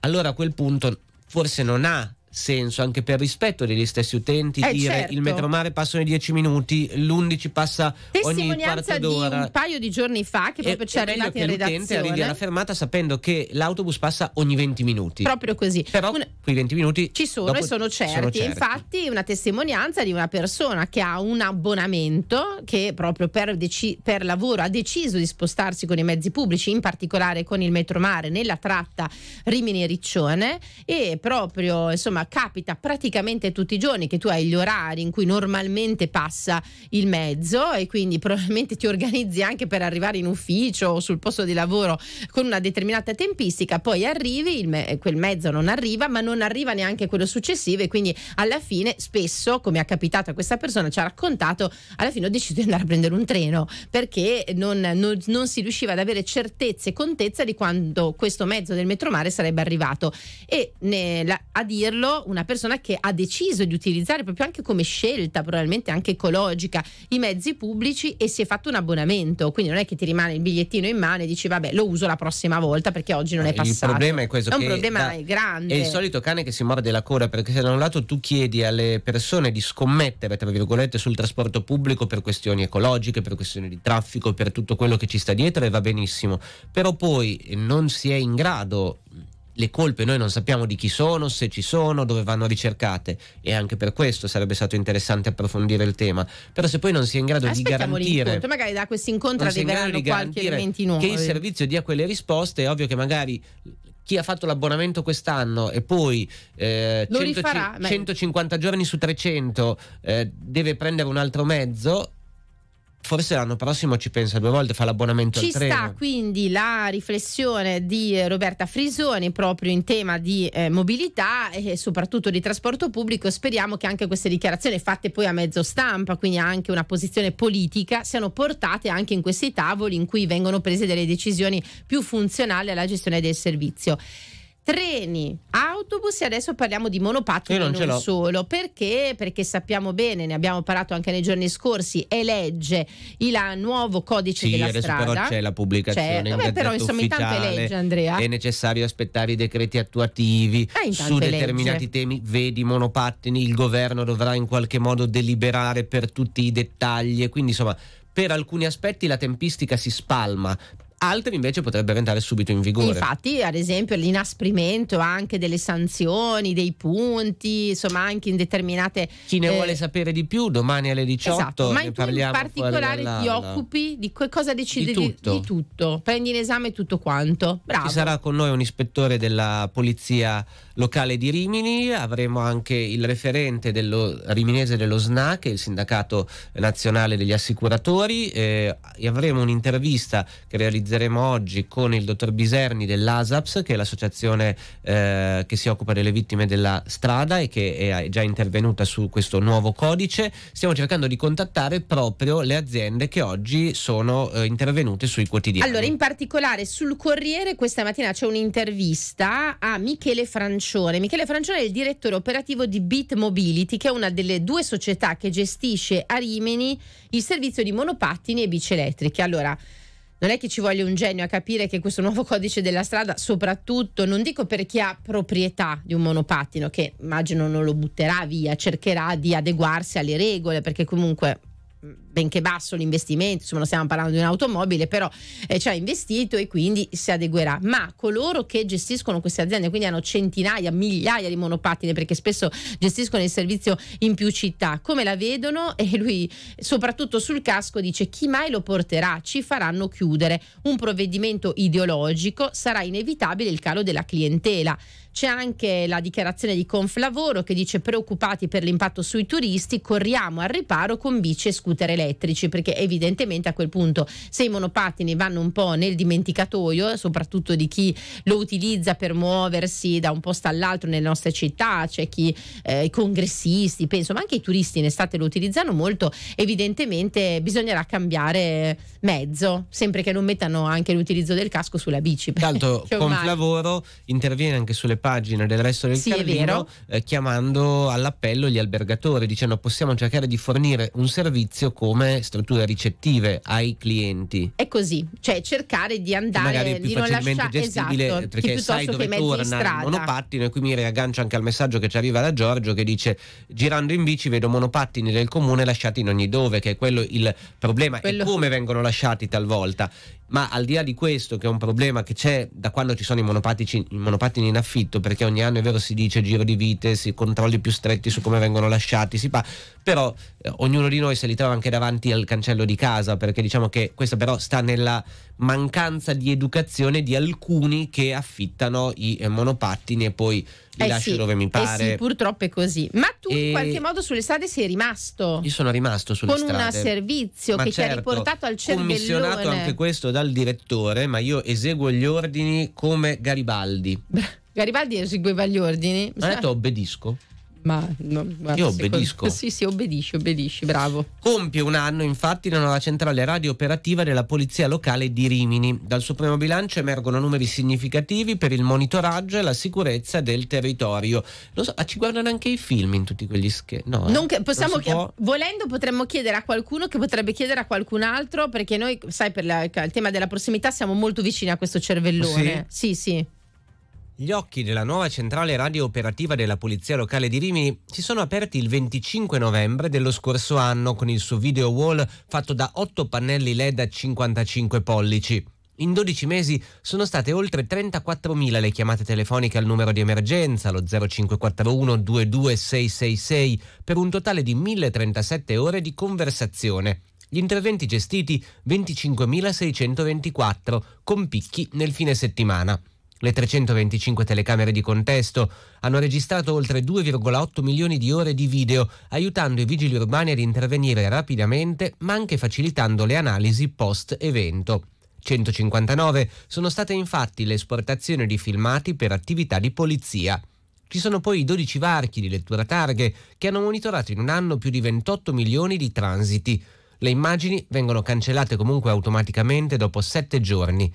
Speaker 1: allora a quel punto forse non ha senso anche per rispetto degli stessi utenti eh dire certo. il metromare passa ogni 10 minuti l'11 passa ogni quarto d'ora di un
Speaker 2: paio di giorni fa che proprio e, ci è arrivati in redazione l'utente arrivi alla
Speaker 1: fermata sapendo che l'autobus passa ogni 20 minuti proprio così però un... quei 20 minuti ci sono e sono certi. sono certi.
Speaker 2: infatti una testimonianza di una persona che ha un abbonamento che proprio per, deci- per lavoro ha deciso di spostarsi con i mezzi pubblici in particolare con il metromare nella tratta Rimini-Riccione e proprio insomma capita praticamente tutti i giorni che tu hai gli orari in cui normalmente passa il mezzo e quindi probabilmente ti organizzi anche per arrivare in ufficio o sul posto di lavoro con una determinata tempistica, poi arrivi, me- quel mezzo non arriva, ma non arriva neanche quello successivo e quindi alla fine spesso, come è capitato a questa persona, ci ha raccontato, alla fine ho deciso di andare a prendere un treno perché non, non, non si riusciva ad avere certezza e contezza di quando questo mezzo del metromare sarebbe arrivato e ne, la, a dirlo solo una persona che ha deciso di utilizzare proprio anche come scelta, probabilmente anche ecologica, i mezzi pubblici e si è fatto un abbonamento. Quindi non è che ti rimane il bigliettino in mano e dici vabbè lo uso la prossima volta perché oggi non è eh, passato. Il problema è questo. È un problema da, grande. È il
Speaker 1: solito cane che si morde la coda perché se da un lato tu chiedi alle persone di scommettere, tra virgolette, sul trasporto pubblico per questioni ecologiche, per questioni di traffico, per tutto quello che ci sta dietro e va benissimo, però poi non si è in grado le colpe noi non sappiamo di chi sono, se ci sono, dove vanno ricercate e anche per questo sarebbe stato interessante approfondire il tema. Però se poi non si è in grado di garantire
Speaker 2: magari da questi incontri arriveranno qualche elementi nuovi. Che il servizio
Speaker 1: dia quelle risposte, è ovvio che magari chi ha fatto l'abbonamento quest'anno e poi eh, 100, rifarà, 150 giorni su 300 eh, deve prendere un altro mezzo Forse l'anno prossimo ci pensa due volte, fa l'abbonamento ci al treno. Ci sta
Speaker 2: quindi la riflessione di eh, Roberta Frisoni proprio in tema di eh, mobilità e soprattutto di trasporto pubblico. Speriamo che anche queste dichiarazioni fatte poi a mezzo stampa, quindi anche una posizione politica, siano portate anche in questi tavoli in cui vengono prese delle decisioni più funzionali alla gestione del servizio treni, autobus e adesso parliamo di monopattini non, non solo. Perché? Perché sappiamo bene, ne abbiamo parlato anche nei giorni scorsi, è legge il nuovo codice sì, della strada. Però c'è la pubblicazione. C'è, certo. vabbè, però insomma intanto è legge Andrea. È
Speaker 1: necessario aspettare i decreti attuativi eh, su determinati legge. temi. Vedi monopattini, il governo dovrà in qualche modo deliberare per tutti i dettagli quindi insomma per alcuni aspetti la tempistica si spalma, altri invece potrebbero entrare subito in vigore. Infatti,
Speaker 2: ad esempio, l'inasprimento anche delle sanzioni, dei punti, insomma, anche in determinate. Chi ne eh... vuole
Speaker 1: sapere di più, domani alle 18 esatto. Ma in particolare ti occupi
Speaker 2: di cosa decidi di tutto. Di, di tutto. Prendi in esame tutto
Speaker 1: quanto. Bravo. Ci sarà con noi un ispettore della polizia locale di Rimini, avremo anche il referente dello, riminese dello è il sindacato nazionale degli assicuratori, eh, e avremo un'intervista che realizzeremo oggi con il dottor Biserni dell'ASAPS, che è l'associazione eh, che si occupa delle vittime della strada e che è già intervenuta su questo nuovo codice. Stiamo cercando di contattare proprio le aziende che oggi sono eh, intervenute sui quotidiani. Allora,
Speaker 2: in particolare sul Corriere questa mattina c'è un'intervista a Michele Francesco Francione. Michele Francione è il direttore operativo di Bit Mobility, che è una delle due società che gestisce a Rimini il servizio di monopattini e bici elettriche. Allora, non è che ci voglia un genio a capire che questo nuovo codice della strada, soprattutto non dico per chi ha proprietà di un monopattino, che immagino non lo butterà via, cercherà di adeguarsi alle regole, perché comunque mm, benché basso l'investimento, insomma non stiamo parlando di un'automobile, però eh, ci ha investito e quindi si adeguerà. Ma coloro che gestiscono queste aziende, quindi hanno centinaia, migliaia di monopattine, perché spesso gestiscono il servizio in più città, come la vedono? E lui soprattutto sul casco dice chi mai lo porterà? Ci faranno chiudere. Un provvedimento ideologico sarà inevitabile il calo della clientela. C'è anche la dichiarazione di Conflavoro che dice preoccupati per l'impatto sui turisti, corriamo al riparo con bici e scooter elettrici perché evidentemente a quel punto se i monopattini vanno un po' nel dimenticatoio, soprattutto di chi lo utilizza per muoversi da un posto all'altro nelle nostre città, c'è chi eh, i congressisti, penso, ma anche i turisti in estate lo utilizzano molto, evidentemente bisognerà cambiare mezzo, sempre che non mettano anche l'utilizzo del casco sulla
Speaker 1: bici. Tanto lavoro interviene anche sulle pagine del resto del sì, Carlino, eh, chiamando all'appello gli albergatori dicendo possiamo cercare di fornire un servizio con come strutture ricettive ai clienti. È
Speaker 2: così, cioè cercare di andare di non lasciare esatto, gestibile esatto, perché sai dove torna il
Speaker 1: monopattino e qui mi riaggancio anche al messaggio che ci arriva da Giorgio che dice girando in bici vedo monopattini del comune lasciati in ogni dove che è quello il problema quello... e come vengono lasciati talvolta. Ma al di là di questo, che è un problema che c'è da quando ci sono i, i monopattini in affitto, perché ogni anno è vero si dice giro di vite, si controlli più stretti su come vengono lasciati, si fa, però eh, ognuno di noi se li trova anche da davanti al cancello di casa, perché diciamo che questo però sta nella mancanza di educazione di alcuni che affittano i eh, monopattini e poi li eh lascio sì, dove mi eh pare. Eh sì,
Speaker 2: purtroppo è così. Ma tu e... in qualche modo sulle strade sei rimasto. Io
Speaker 1: sono rimasto sulle con strade. Con un
Speaker 2: servizio ma che certo, ti ha certo, riportato al cervellone. commissionato anche
Speaker 1: questo dal direttore, ma io eseguo gli ordini come Garibaldi.
Speaker 2: Garibaldi eseguiva gli ordini? Ha detto
Speaker 1: obbedisco
Speaker 2: ma no, guarda, io obbedisco. Secondo... Sì, sì, obbedisci, obbedisci, bravo.
Speaker 1: Compie un anno infatti la nuova centrale radio operativa della Polizia Locale di Rimini. Dal Supremo Bilancio emergono numeri significativi per il monitoraggio e la sicurezza del territorio. Lo so, ah, ci guardano anche i film in tutti quegli schermi. No, eh? non che, possiamo non può...
Speaker 2: volendo potremmo chiedere a qualcuno che potrebbe chiedere a qualcun altro perché noi, sai, per la, il tema della prossimità siamo molto vicini a questo oh, cervellone. Sì, sì. sì.
Speaker 1: Gli occhi della nuova centrale radio operativa della Polizia Locale di Rimini si sono aperti il 25 novembre dello scorso anno con il suo video wall fatto da 8 pannelli LED a 55 pollici. In 12 mesi sono state oltre 34.000 le chiamate telefoniche al numero di emergenza, lo 0541 22666, per un totale di 1037 ore di conversazione. Gli interventi gestiti 25.624, con picchi nel fine settimana. Le 325 telecamere di contesto hanno registrato oltre 2,8 milioni di ore di video, aiutando i vigili urbani ad intervenire rapidamente, ma anche facilitando le analisi post-evento. 159 sono state infatti le esportazioni di filmati per attività di polizia. Ci sono poi i 12 varchi di lettura targhe che hanno monitorato in un anno più di 28 milioni di transiti. Le immagini vengono cancellate comunque automaticamente dopo 7 giorni.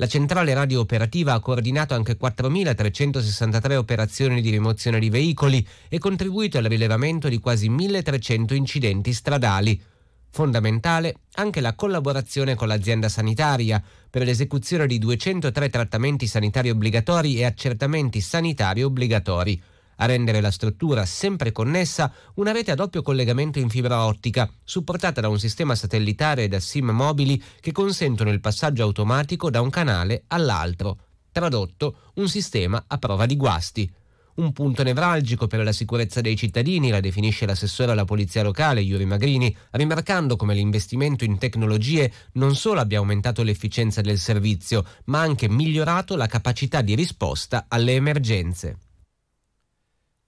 Speaker 1: La centrale radio operativa ha coordinato anche 4.363 operazioni di rimozione di veicoli e contribuito al rilevamento di quasi 1.300 incidenti stradali. Fondamentale anche la collaborazione con l'azienda sanitaria per l'esecuzione di 203 trattamenti sanitari obbligatori e accertamenti sanitari obbligatori a rendere la struttura sempre connessa una rete a doppio collegamento in fibra ottica, supportata da un sistema satellitare e da SIM mobili che consentono il passaggio automatico da un canale all'altro. Tradotto, un sistema a prova di guasti. Un punto nevralgico per la sicurezza dei cittadini la definisce l'assessore alla polizia locale Yuri Magrini, rimarcando come l'investimento in tecnologie non solo abbia aumentato l'efficienza del servizio, ma anche migliorato la capacità di risposta alle emergenze.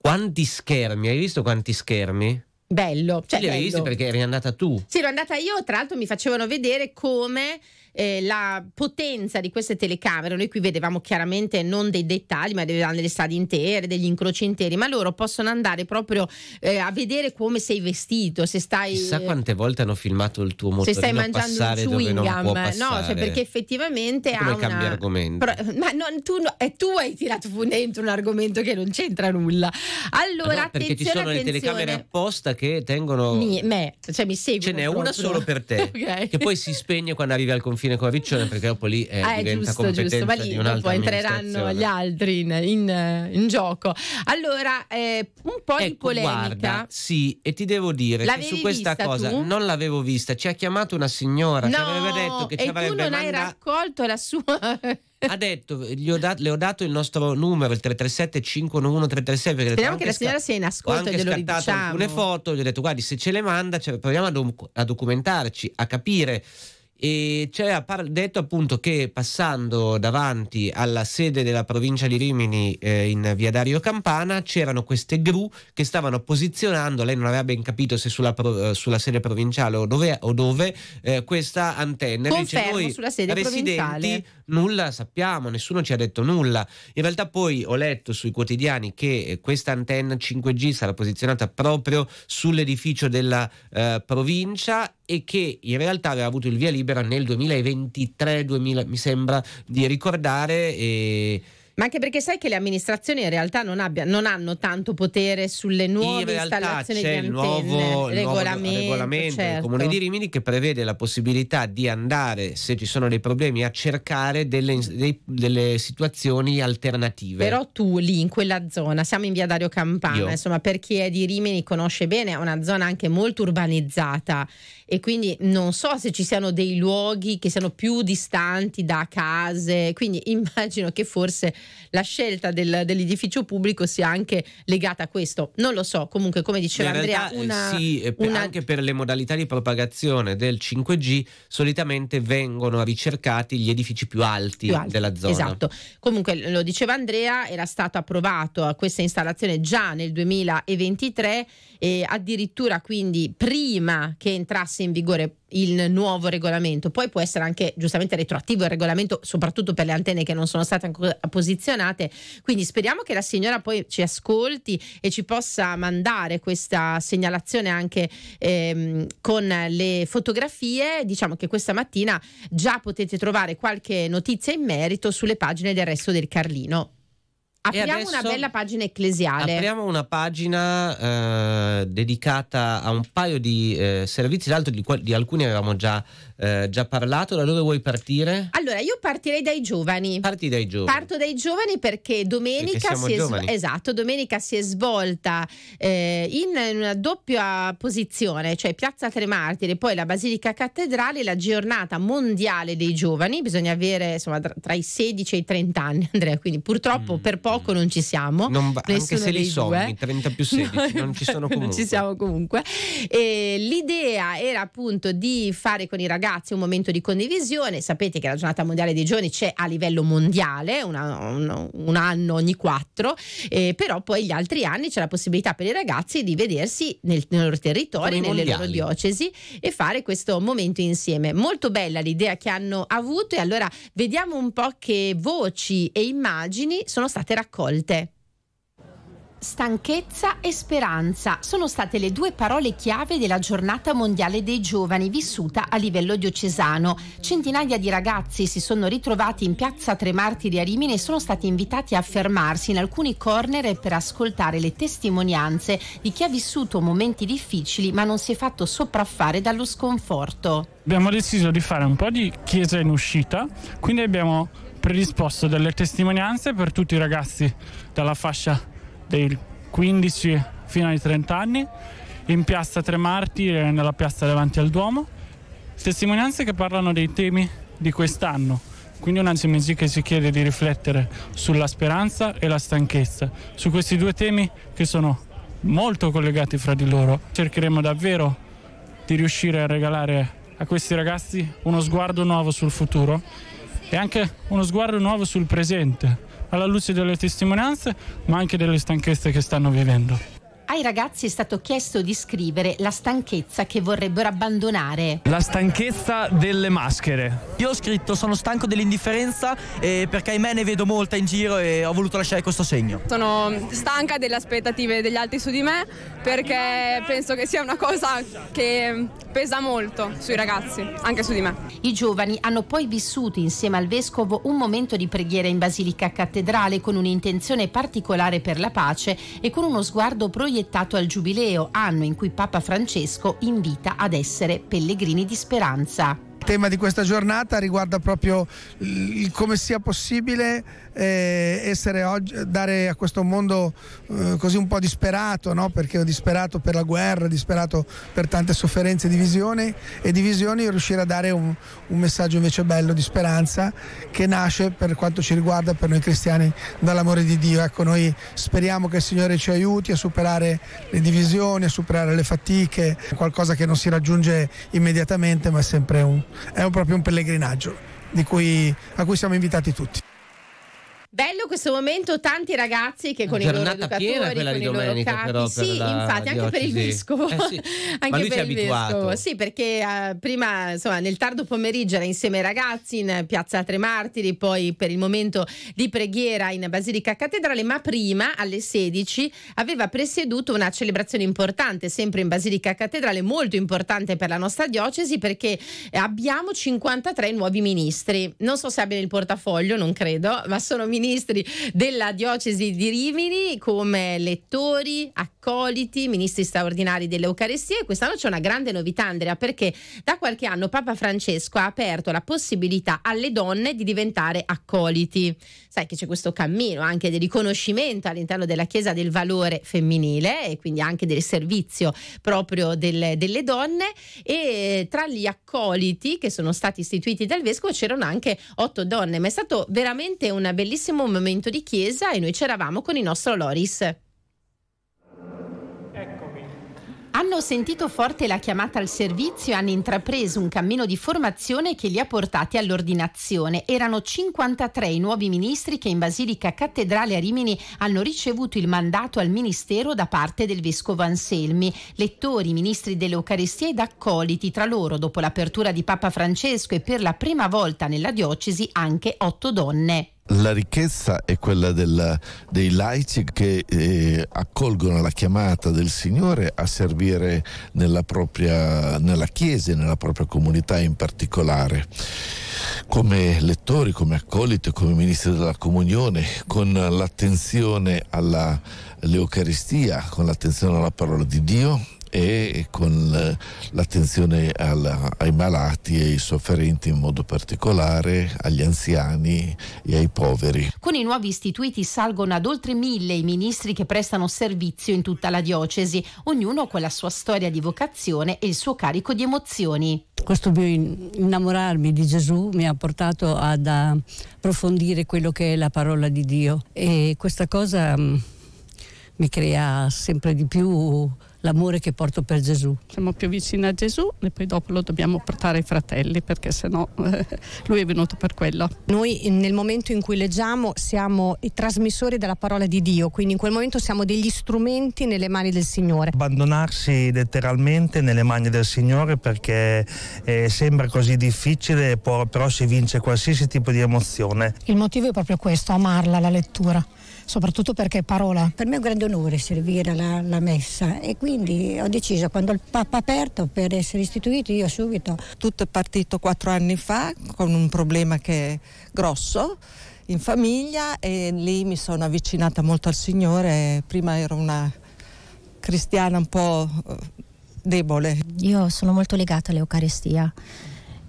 Speaker 1: Quanti schermi? Hai visto quanti schermi? Bello. Cioè, li hai visti perché eri andata tu.
Speaker 2: Sì, ero andata io, tra l'altro mi facevano vedere come eh, la potenza di queste telecamere, noi qui vedevamo chiaramente non dei dettagli, ma delle strade intere, degli incroci interi, ma loro possono andare proprio eh, a vedere come sei vestito, se stai... Chissà eh,
Speaker 1: quante volte hanno filmato il tuo motorino Se stai mangiando un chewing gum, no, cioè perché
Speaker 2: effettivamente... Come ha una... cambia argomento. Pro... Ma non, tu, no, eh, tu hai tirato dentro un argomento che non c'entra nulla. Allora, no, perché ci sono attenzione. le telecamere
Speaker 1: apposta che tengono... Mi,
Speaker 2: me, cioè mi seguono. Ce n'è una solo per te, okay. che
Speaker 1: poi si spegne quando arrivi al confronto confine con Viccione perché dopo lì eh, eh, diventa giusto, giusto, ma lì dopo entreranno gli
Speaker 2: altri in, in, in gioco. Allora, eh, un po' ecco, di polemica. Guarda,
Speaker 1: sì, e ti devo dire L'avevi che su questa cosa tu? non l'avevo vista, ci ha chiamato una signora no, che aveva detto che ci avrebbe mandato... tu non mandato... hai
Speaker 2: raccolto la sua...
Speaker 1: ha detto, ho dat- le ho dato il nostro numero, il 337 511 336 perché Speriamo che la signora sca- sia in ascolto e glielo diciamo. alcune foto, gli ho detto guardi se ce le manda cioè, proviamo a, do- a documentarci, a capire e ci ha detto appunto che passando davanti alla sede della provincia di Rimini eh, in via Dario Campana c'erano queste gru che stavano posizionando, lei non aveva ben capito se sulla, pro, eh, sulla sede provinciale o dove, o dove eh, questa antenna. Confermo, Invece noi sulla sede provinciale. nulla sappiamo, nessuno ci ha detto nulla. In realtà poi ho letto sui quotidiani che eh, questa antenna 5G sarà posizionata proprio sull'edificio della eh, provincia e che in realtà aveva avuto il via libera nel 2023, 2000, mi sembra di ricordare. E...
Speaker 2: Ma anche perché sai che le amministrazioni in realtà non, abbia, non hanno tanto potere sulle nuove installazioni di antenne. Il nuovo regolamento, il regolamento certo. del Comune di
Speaker 1: Rimini che prevede la possibilità di andare, se ci sono dei problemi, a cercare delle, dei, delle situazioni alternative. Però
Speaker 2: tu lì in quella zona, siamo in via Dario Campana, Io. insomma per chi è di Rimini conosce bene, è una zona anche molto urbanizzata e quindi non so se ci siano dei luoghi che siano più distanti da case, quindi immagino che forse la scelta del, dell'edificio pubblico sia anche legata a questo. Non lo so, comunque come diceva In Andrea... Eh, una, sì, una...
Speaker 1: anche per le modalità di propagazione del 5G solitamente vengono ricercati gli edifici più alti, più alti della zona. Esatto,
Speaker 2: comunque lo diceva Andrea, era stato approvato a questa installazione già nel 2023 e addirittura quindi prima che entrasse entrasse in vigore il nuovo regolamento, poi può essere anche giustamente retroattivo il regolamento, soprattutto per le antenne che non sono state ancora posizionate. Quindi speriamo che la signora poi ci ascolti e ci possa mandare questa segnalazione anche ehm, con le fotografie. Diciamo che questa mattina già potete trovare qualche notizia in merito sulle pagine del resto del Carlino.
Speaker 1: Apriamo una bella
Speaker 2: pagina ecclesiale. Apriamo
Speaker 1: una pagina eh, dedicata a un paio di eh, servizi, l'altro di, di, alcuni avevamo già eh, già parlato, da dove vuoi partire?
Speaker 2: Allora, io partirei dai giovani. Parti dai giovani. Parto dai giovani perché domenica, perché si, è, esatto, domenica si è svolta eh, in una doppia posizione, cioè Piazza Tre Martiri, e poi la Basilica Cattedrale, la giornata mondiale dei giovani, bisogna avere insomma tra, i 16 e i 30 anni, Andrea, quindi purtroppo mm. per poco mm. non ci siamo. Non va, anche se li so, 30
Speaker 1: più 16, no, non ci sono comunque. Non ci
Speaker 2: siamo comunque. E l'idea era appunto di fare con i ragazzi grazie, un momento di condivisione. Sapete che la giornata mondiale dei giovani c'è a livello mondiale, una, un, un, anno ogni quattro, eh, però poi gli altri anni c'è la possibilità per i ragazzi di vedersi nel, nei loro territori, nelle mondiali. loro diocesi e fare questo momento insieme. Molto bella l'idea che hanno avuto e allora vediamo un po' che voci e immagini sono state raccolte. Stanchezza e speranza sono state le due parole chiave della giornata mondiale dei giovani vissuta a livello diocesano. Centinaia di ragazzi si sono ritrovati in piazza Tre Martiri a Rimini e sono stati invitati a fermarsi in alcuni corner per ascoltare le testimonianze di chi ha vissuto momenti difficili ma non si è fatto sopraffare dallo sconforto.
Speaker 1: Abbiamo deciso di fare un po' di chiesa in uscita, quindi abbiamo predisposto delle testimonianze per tutti i ragazzi dalla fascia dai 15 fino ai 30 anni, in piazza Tre Marti e nella piazza davanti al Duomo. Testimonianze che parlano dei temi di quest'anno, quindi una CMG che ci chiede di riflettere sulla speranza e la stanchezza, su questi due temi che sono molto collegati fra di loro. Cercheremo davvero di riuscire a regalare a questi ragazzi uno sguardo nuovo sul futuro e anche uno sguardo nuovo sul presente alla luce delle testimonianze, ma anche delle stanchezze che stanno vivendo.
Speaker 2: Ai ragazzi è stato chiesto di scrivere la stanchezza che vorrebbero abbandonare.
Speaker 3: La stanchezza delle maschere. Io ho scritto sono stanco dell'indifferenza eh, perché ahimè ne vedo molta in giro e ho voluto lasciare questo segno.
Speaker 2: Sono stanca delle aspettative degli altri su di me, perché penso che sia una cosa che pesa molto sui ragazzi, anche su di me. I giovani hanno poi vissuto insieme al vescovo un momento di preghiera in Basilica Cattedrale con un'intenzione particolare per la pace e con uno sguardo proiettato al Giubileo, anno in cui Papa Francesco invita ad essere pellegrini di
Speaker 1: speranza
Speaker 3: tema di questa giornata riguarda proprio il, come sia possibile
Speaker 1: eh, oggi, dare a questo mondo eh, così un po' disperato, no? perché è disperato per la guerra, disperato per tante sofferenze divisioni, e divisioni, riuscire a dare un, un messaggio invece bello di speranza che nasce per quanto ci
Speaker 3: riguarda, per noi cristiani, dall'amore di Dio. Ecco, noi speriamo che il Signore ci aiuti a superare le divisioni, a superare le fatiche, qualcosa che non si raggiunge immediatamente ma è sempre un, è proprio un pellegrinaggio cui, a cui siamo invitati tutti.
Speaker 2: Bello questo momento, tanti ragazzi che con Giornata i loro educatori, con i loro capi, però, sì, infatti anche diocesi. per il vescovo, eh sì. anche per il vescovo, sì, perché uh, prima, insomma, nel tardo pomeriggio era insieme ai ragazzi in Piazza Tre Martiri, poi per il momento di preghiera in Basilica Cattedrale, ma prima alle 16 aveva presieduto una celebrazione importante, sempre in Basilica Cattedrale, molto importante per la nostra diocesi perché abbiamo 53 nuovi ministri. Non so se abbiano il portafoglio, non credo, ma sono ministri ministri della diocesi di Rimini come lettori, accoliti, ministri straordinari dell'Eucarestia e quest'anno c'è una grande novità Andrea perché da qualche anno Papa Francesco ha aperto la possibilità alle donne di diventare accoliti. Sai che c'è questo cammino anche di riconoscimento all'interno della Chiesa del valore femminile e quindi anche del servizio proprio delle, delle donne e tra gli accoliti che sono stati istituiti dal vescovo c'erano anche otto donne, ma è stato veramente una bellissima bellissimo momento di chiesa e noi c'eravamo con il nostro Loris. Hanno sentito forte la chiamata al servizio e hanno intrapreso un cammino di formazione che li ha portati all'ordinazione. Erano 53 i nuovi ministri che in Basilica Cattedrale a Rimini hanno ricevuto il mandato al ministero da parte del vescovo Anselmi. Lettori, ministri dell'Eucaristia ed accoliti, tra loro, dopo l'apertura di Papa Francesco e per la prima volta nella diocesi, anche otto donne
Speaker 3: la ricchezza è quella del, dei laici che eh, accolgono la chiamata del Signore a servire nella propria nella Chiesa e nella propria comunità in particolare. Come lettori, come accoliti, come ministri della comunione, con l'attenzione all'Eucaristia, con l'attenzione alla parola di Dio, e con eh, l'attenzione alla, ai malati e ai sofferenti in modo particolare, agli anziani e ai poveri.
Speaker 2: Con i nuovi istituiti salgono ad oltre mille i ministri che prestano servizio in tutta la diocesi, ognuno con la sua storia di vocazione e il suo carico di emozioni. Questo mio innamorarmi di Gesù mi ha portato ad approfondire quello che è la parola di Dio e questa cosa mm, mi crea sempre di più l'amore che porto per Gesù. Siamo più vicini a Gesù e poi dopo lo dobbiamo portare ai fratelli perché sennò eh, lui è venuto per quello. Noi nel momento in cui leggiamo siamo i trasmissori della parola di Dio, quindi in quel momento siamo degli strumenti nelle mani
Speaker 3: del Signore. Abbandonarsi letteralmente nelle mani del Signore perché eh, sembra così difficile, però si vince qualsiasi tipo di emozione.
Speaker 2: Il motivo è proprio questo, amarla la lettura soprattutto perché parola. Per me è un grande onore servire la, alla messa e quindi ho deciso quando il Papa ha aperto per essere istituito io subito. Tutto è partito quattro anni fa con un problema che è grosso in famiglia e lì mi sono avvicinata molto al Signore, prima ero una
Speaker 3: cristiana un po' eh, debole.
Speaker 2: Io sono molto legata all'Eucarestia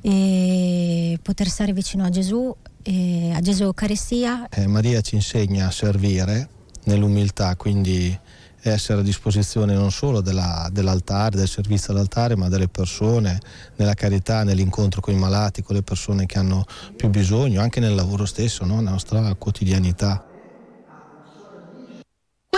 Speaker 1: e poter stare vicino a Gesù eh, a Gesù Eucaristia.
Speaker 3: Eh, Maria ci insegna a servire nell'umiltà, quindi essere a disposizione non solo della, dell'altare, del servizio all'altare, ma delle persone, nella carità,
Speaker 1: nell'incontro con i malati, con le persone che hanno più bisogno, anche nel lavoro stesso, no? nella nostra
Speaker 3: quotidianità.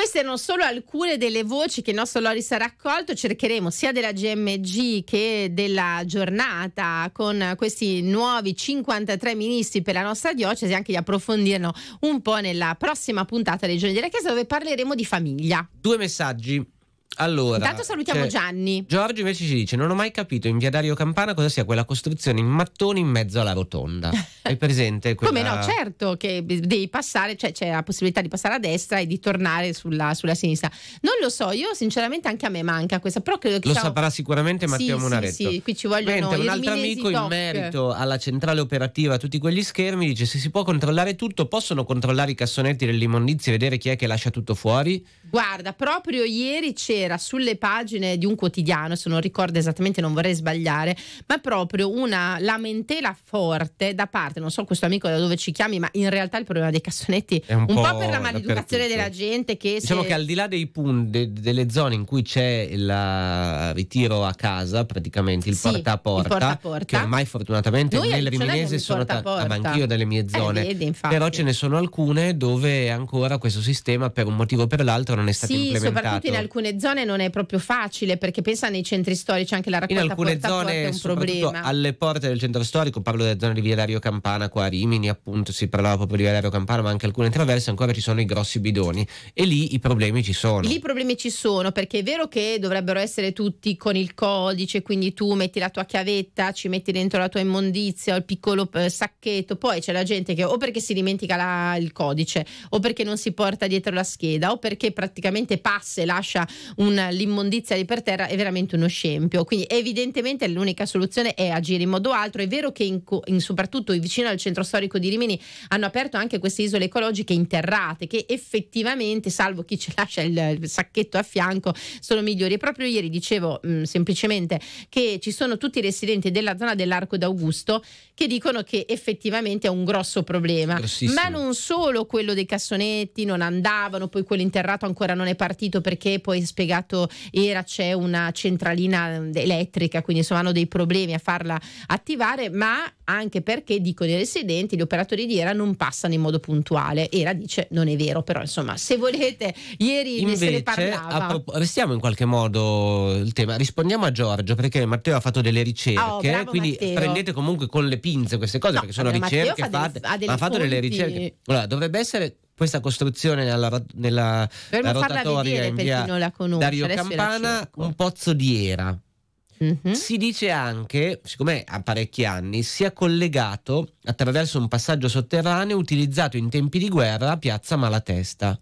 Speaker 2: Queste erano solo alcune delle voci che il nostro Loris ha raccolto, cercheremo sia della GMG che della giornata con questi nuovi 53 ministri per la nostra diocesi, anche di approfondirlo un po' nella prossima puntata dei Giorni della Chiesa dove parleremo di famiglia.
Speaker 1: Due messaggi. Allora, Intanto salutiamo Gianni. Giorgio invece ci dice: Non ho mai capito in via Dario Campana cosa sia quella costruzione in mattoni in mezzo alla rotonda. È presente quella... Come no,
Speaker 2: certo che devi passare, cioè c'è la possibilità di passare a destra e di tornare sulla, sulla, sinistra. Non lo so, io sinceramente anche a me manca questa, però credo che. Lo siamo... saprà
Speaker 1: sicuramente Matteo sì, Monaretto. Sì, sì,
Speaker 2: qui ci vogliono Mentre un altro amico doc. in merito
Speaker 1: alla centrale operativa, tutti quegli schermi, dice: Se si può controllare tutto, possono controllare i cassonetti dell'immondizia e vedere chi è che lascia tutto fuori?
Speaker 2: Guarda, proprio ieri c'era c'era sulle pagine di un quotidiano, se non ricordo esattamente non vorrei sbagliare, ma proprio una lamentela forte da parte, non so questo amico da dove ci chiami, ma in realtà il problema dei cassonetti è un, un po, po', per la maleducazione della gente che... Diciamo se... che al di
Speaker 1: là dei punti, de, delle zone in cui c'è il ritiro a casa, praticamente il sì, porta a porta, che ormai fortunatamente Noi nel Riminese sono... Ta- ah, ma anch'io delle mie eh, zone, eh, vedi, però ce ne sono alcune dove ancora questo sistema per un motivo o per l'altro non è stato sì, implementato. Sì, soprattutto in
Speaker 2: alcune zone situazione non è proprio facile perché pensa nei centri storici anche la raccolta in alcune porta zone, è un problema.
Speaker 1: alle porte del centro storico, parlo della zona di Via Dario Campana qua a Rimini appunto si parlava proprio di Via Dario Campana ma anche alcune traverse ancora ci sono i grossi bidoni e lì i problemi ci sono. Lì i
Speaker 2: problemi ci sono perché è vero che dovrebbero essere tutti con il codice quindi tu metti la tua chiavetta, ci metti dentro la tua immondizia o il piccolo eh, sacchetto poi c'è la gente che o perché si dimentica la, il codice o perché non si porta dietro la scheda o perché praticamente passa e lascia un un, l'immondizia lì per terra è veramente uno scempio. Quindi evidentemente l'unica soluzione è agire in modo altro. È vero che in, in, soprattutto vicino al centro storico di Rimini hanno aperto anche queste isole ecologiche interrate che effettivamente, salvo chi ci lascia il, il sacchetto a fianco, sono migliori. E proprio ieri dicevo mh, mm, semplicemente che ci sono tutti i residenti della zona dell'Arco d'Augusto che dicono che effettivamente è un grosso problema. Ma non solo quello dei cassonetti, non andavano, poi quello interrato ancora non è partito perché poi spesso spiegato era c'è una centralina mm, elettrica, quindi insomma hanno dei problemi a farla attivare, ma anche perché dicono i residenti, gli operatori di ERA non passano in modo puntuale. ERA dice non è vero, però insomma, se volete, ieri Invece, ne se ne parlava. Prop-
Speaker 1: restiamo in qualche modo il tema, rispondiamo a Giorgio perché Matteo ha fatto delle ricerche, oh, quindi Matteo. prendete comunque con le pinze queste cose no, perché sono ricerche fa fatte, del, ha, del, ha fatto fonti. delle ricerche. Allora, dovrebbe essere questa costruzione nella, nella per rotatoria in via
Speaker 2: Dario Campana,
Speaker 1: un pozzo di era. Mm-hmm. Si dice anche, siccome ha parecchi anni, sia collegato attraverso un passaggio sotterraneo utilizzato in tempi di guerra a Piazza Malatesta.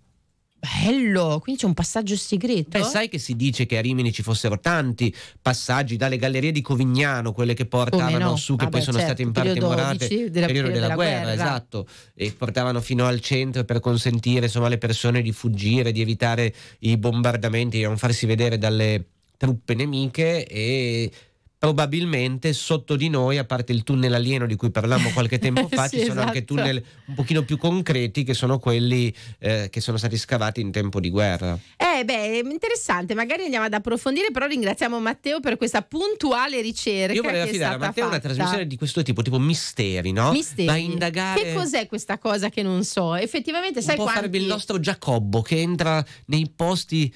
Speaker 1: Bello, quindi c'è un passaggio segreto. Beh, sai che si dice che a Rimini ci fossero tanti passaggi dalle gallerie di Covignano, quelle che portavano no? su, che poi sono certo, state in parte morate nel periodo, periodo della, della guerra, guerra, esatto, e portavano fino al centro per consentire insomma, alle persone di fuggire, di evitare i bombardamenti, di non farsi vedere dalle truppe nemiche e probabilmente sotto di noi, a parte il tunnel alieno di cui parlavamo qualche tempo fa, sì, ci sono esatto. anche tunnel un pochino più concreti che sono quelli eh, che sono stati scavati in tempo di guerra.
Speaker 2: Eh beh, interessante, magari andiamo ad approfondire, però ringraziamo Matteo per questa puntuale ricerca. Io vorrei affidare a Matteo fatta. una trasmissione di
Speaker 1: questo tipo, tipo misteri, no? Misteri. Da indagare. Che cos'è
Speaker 2: questa cosa che non so? Effettivamente, sai un po' quanti... farebbe il
Speaker 1: nostro Giacobbo che entra nei posti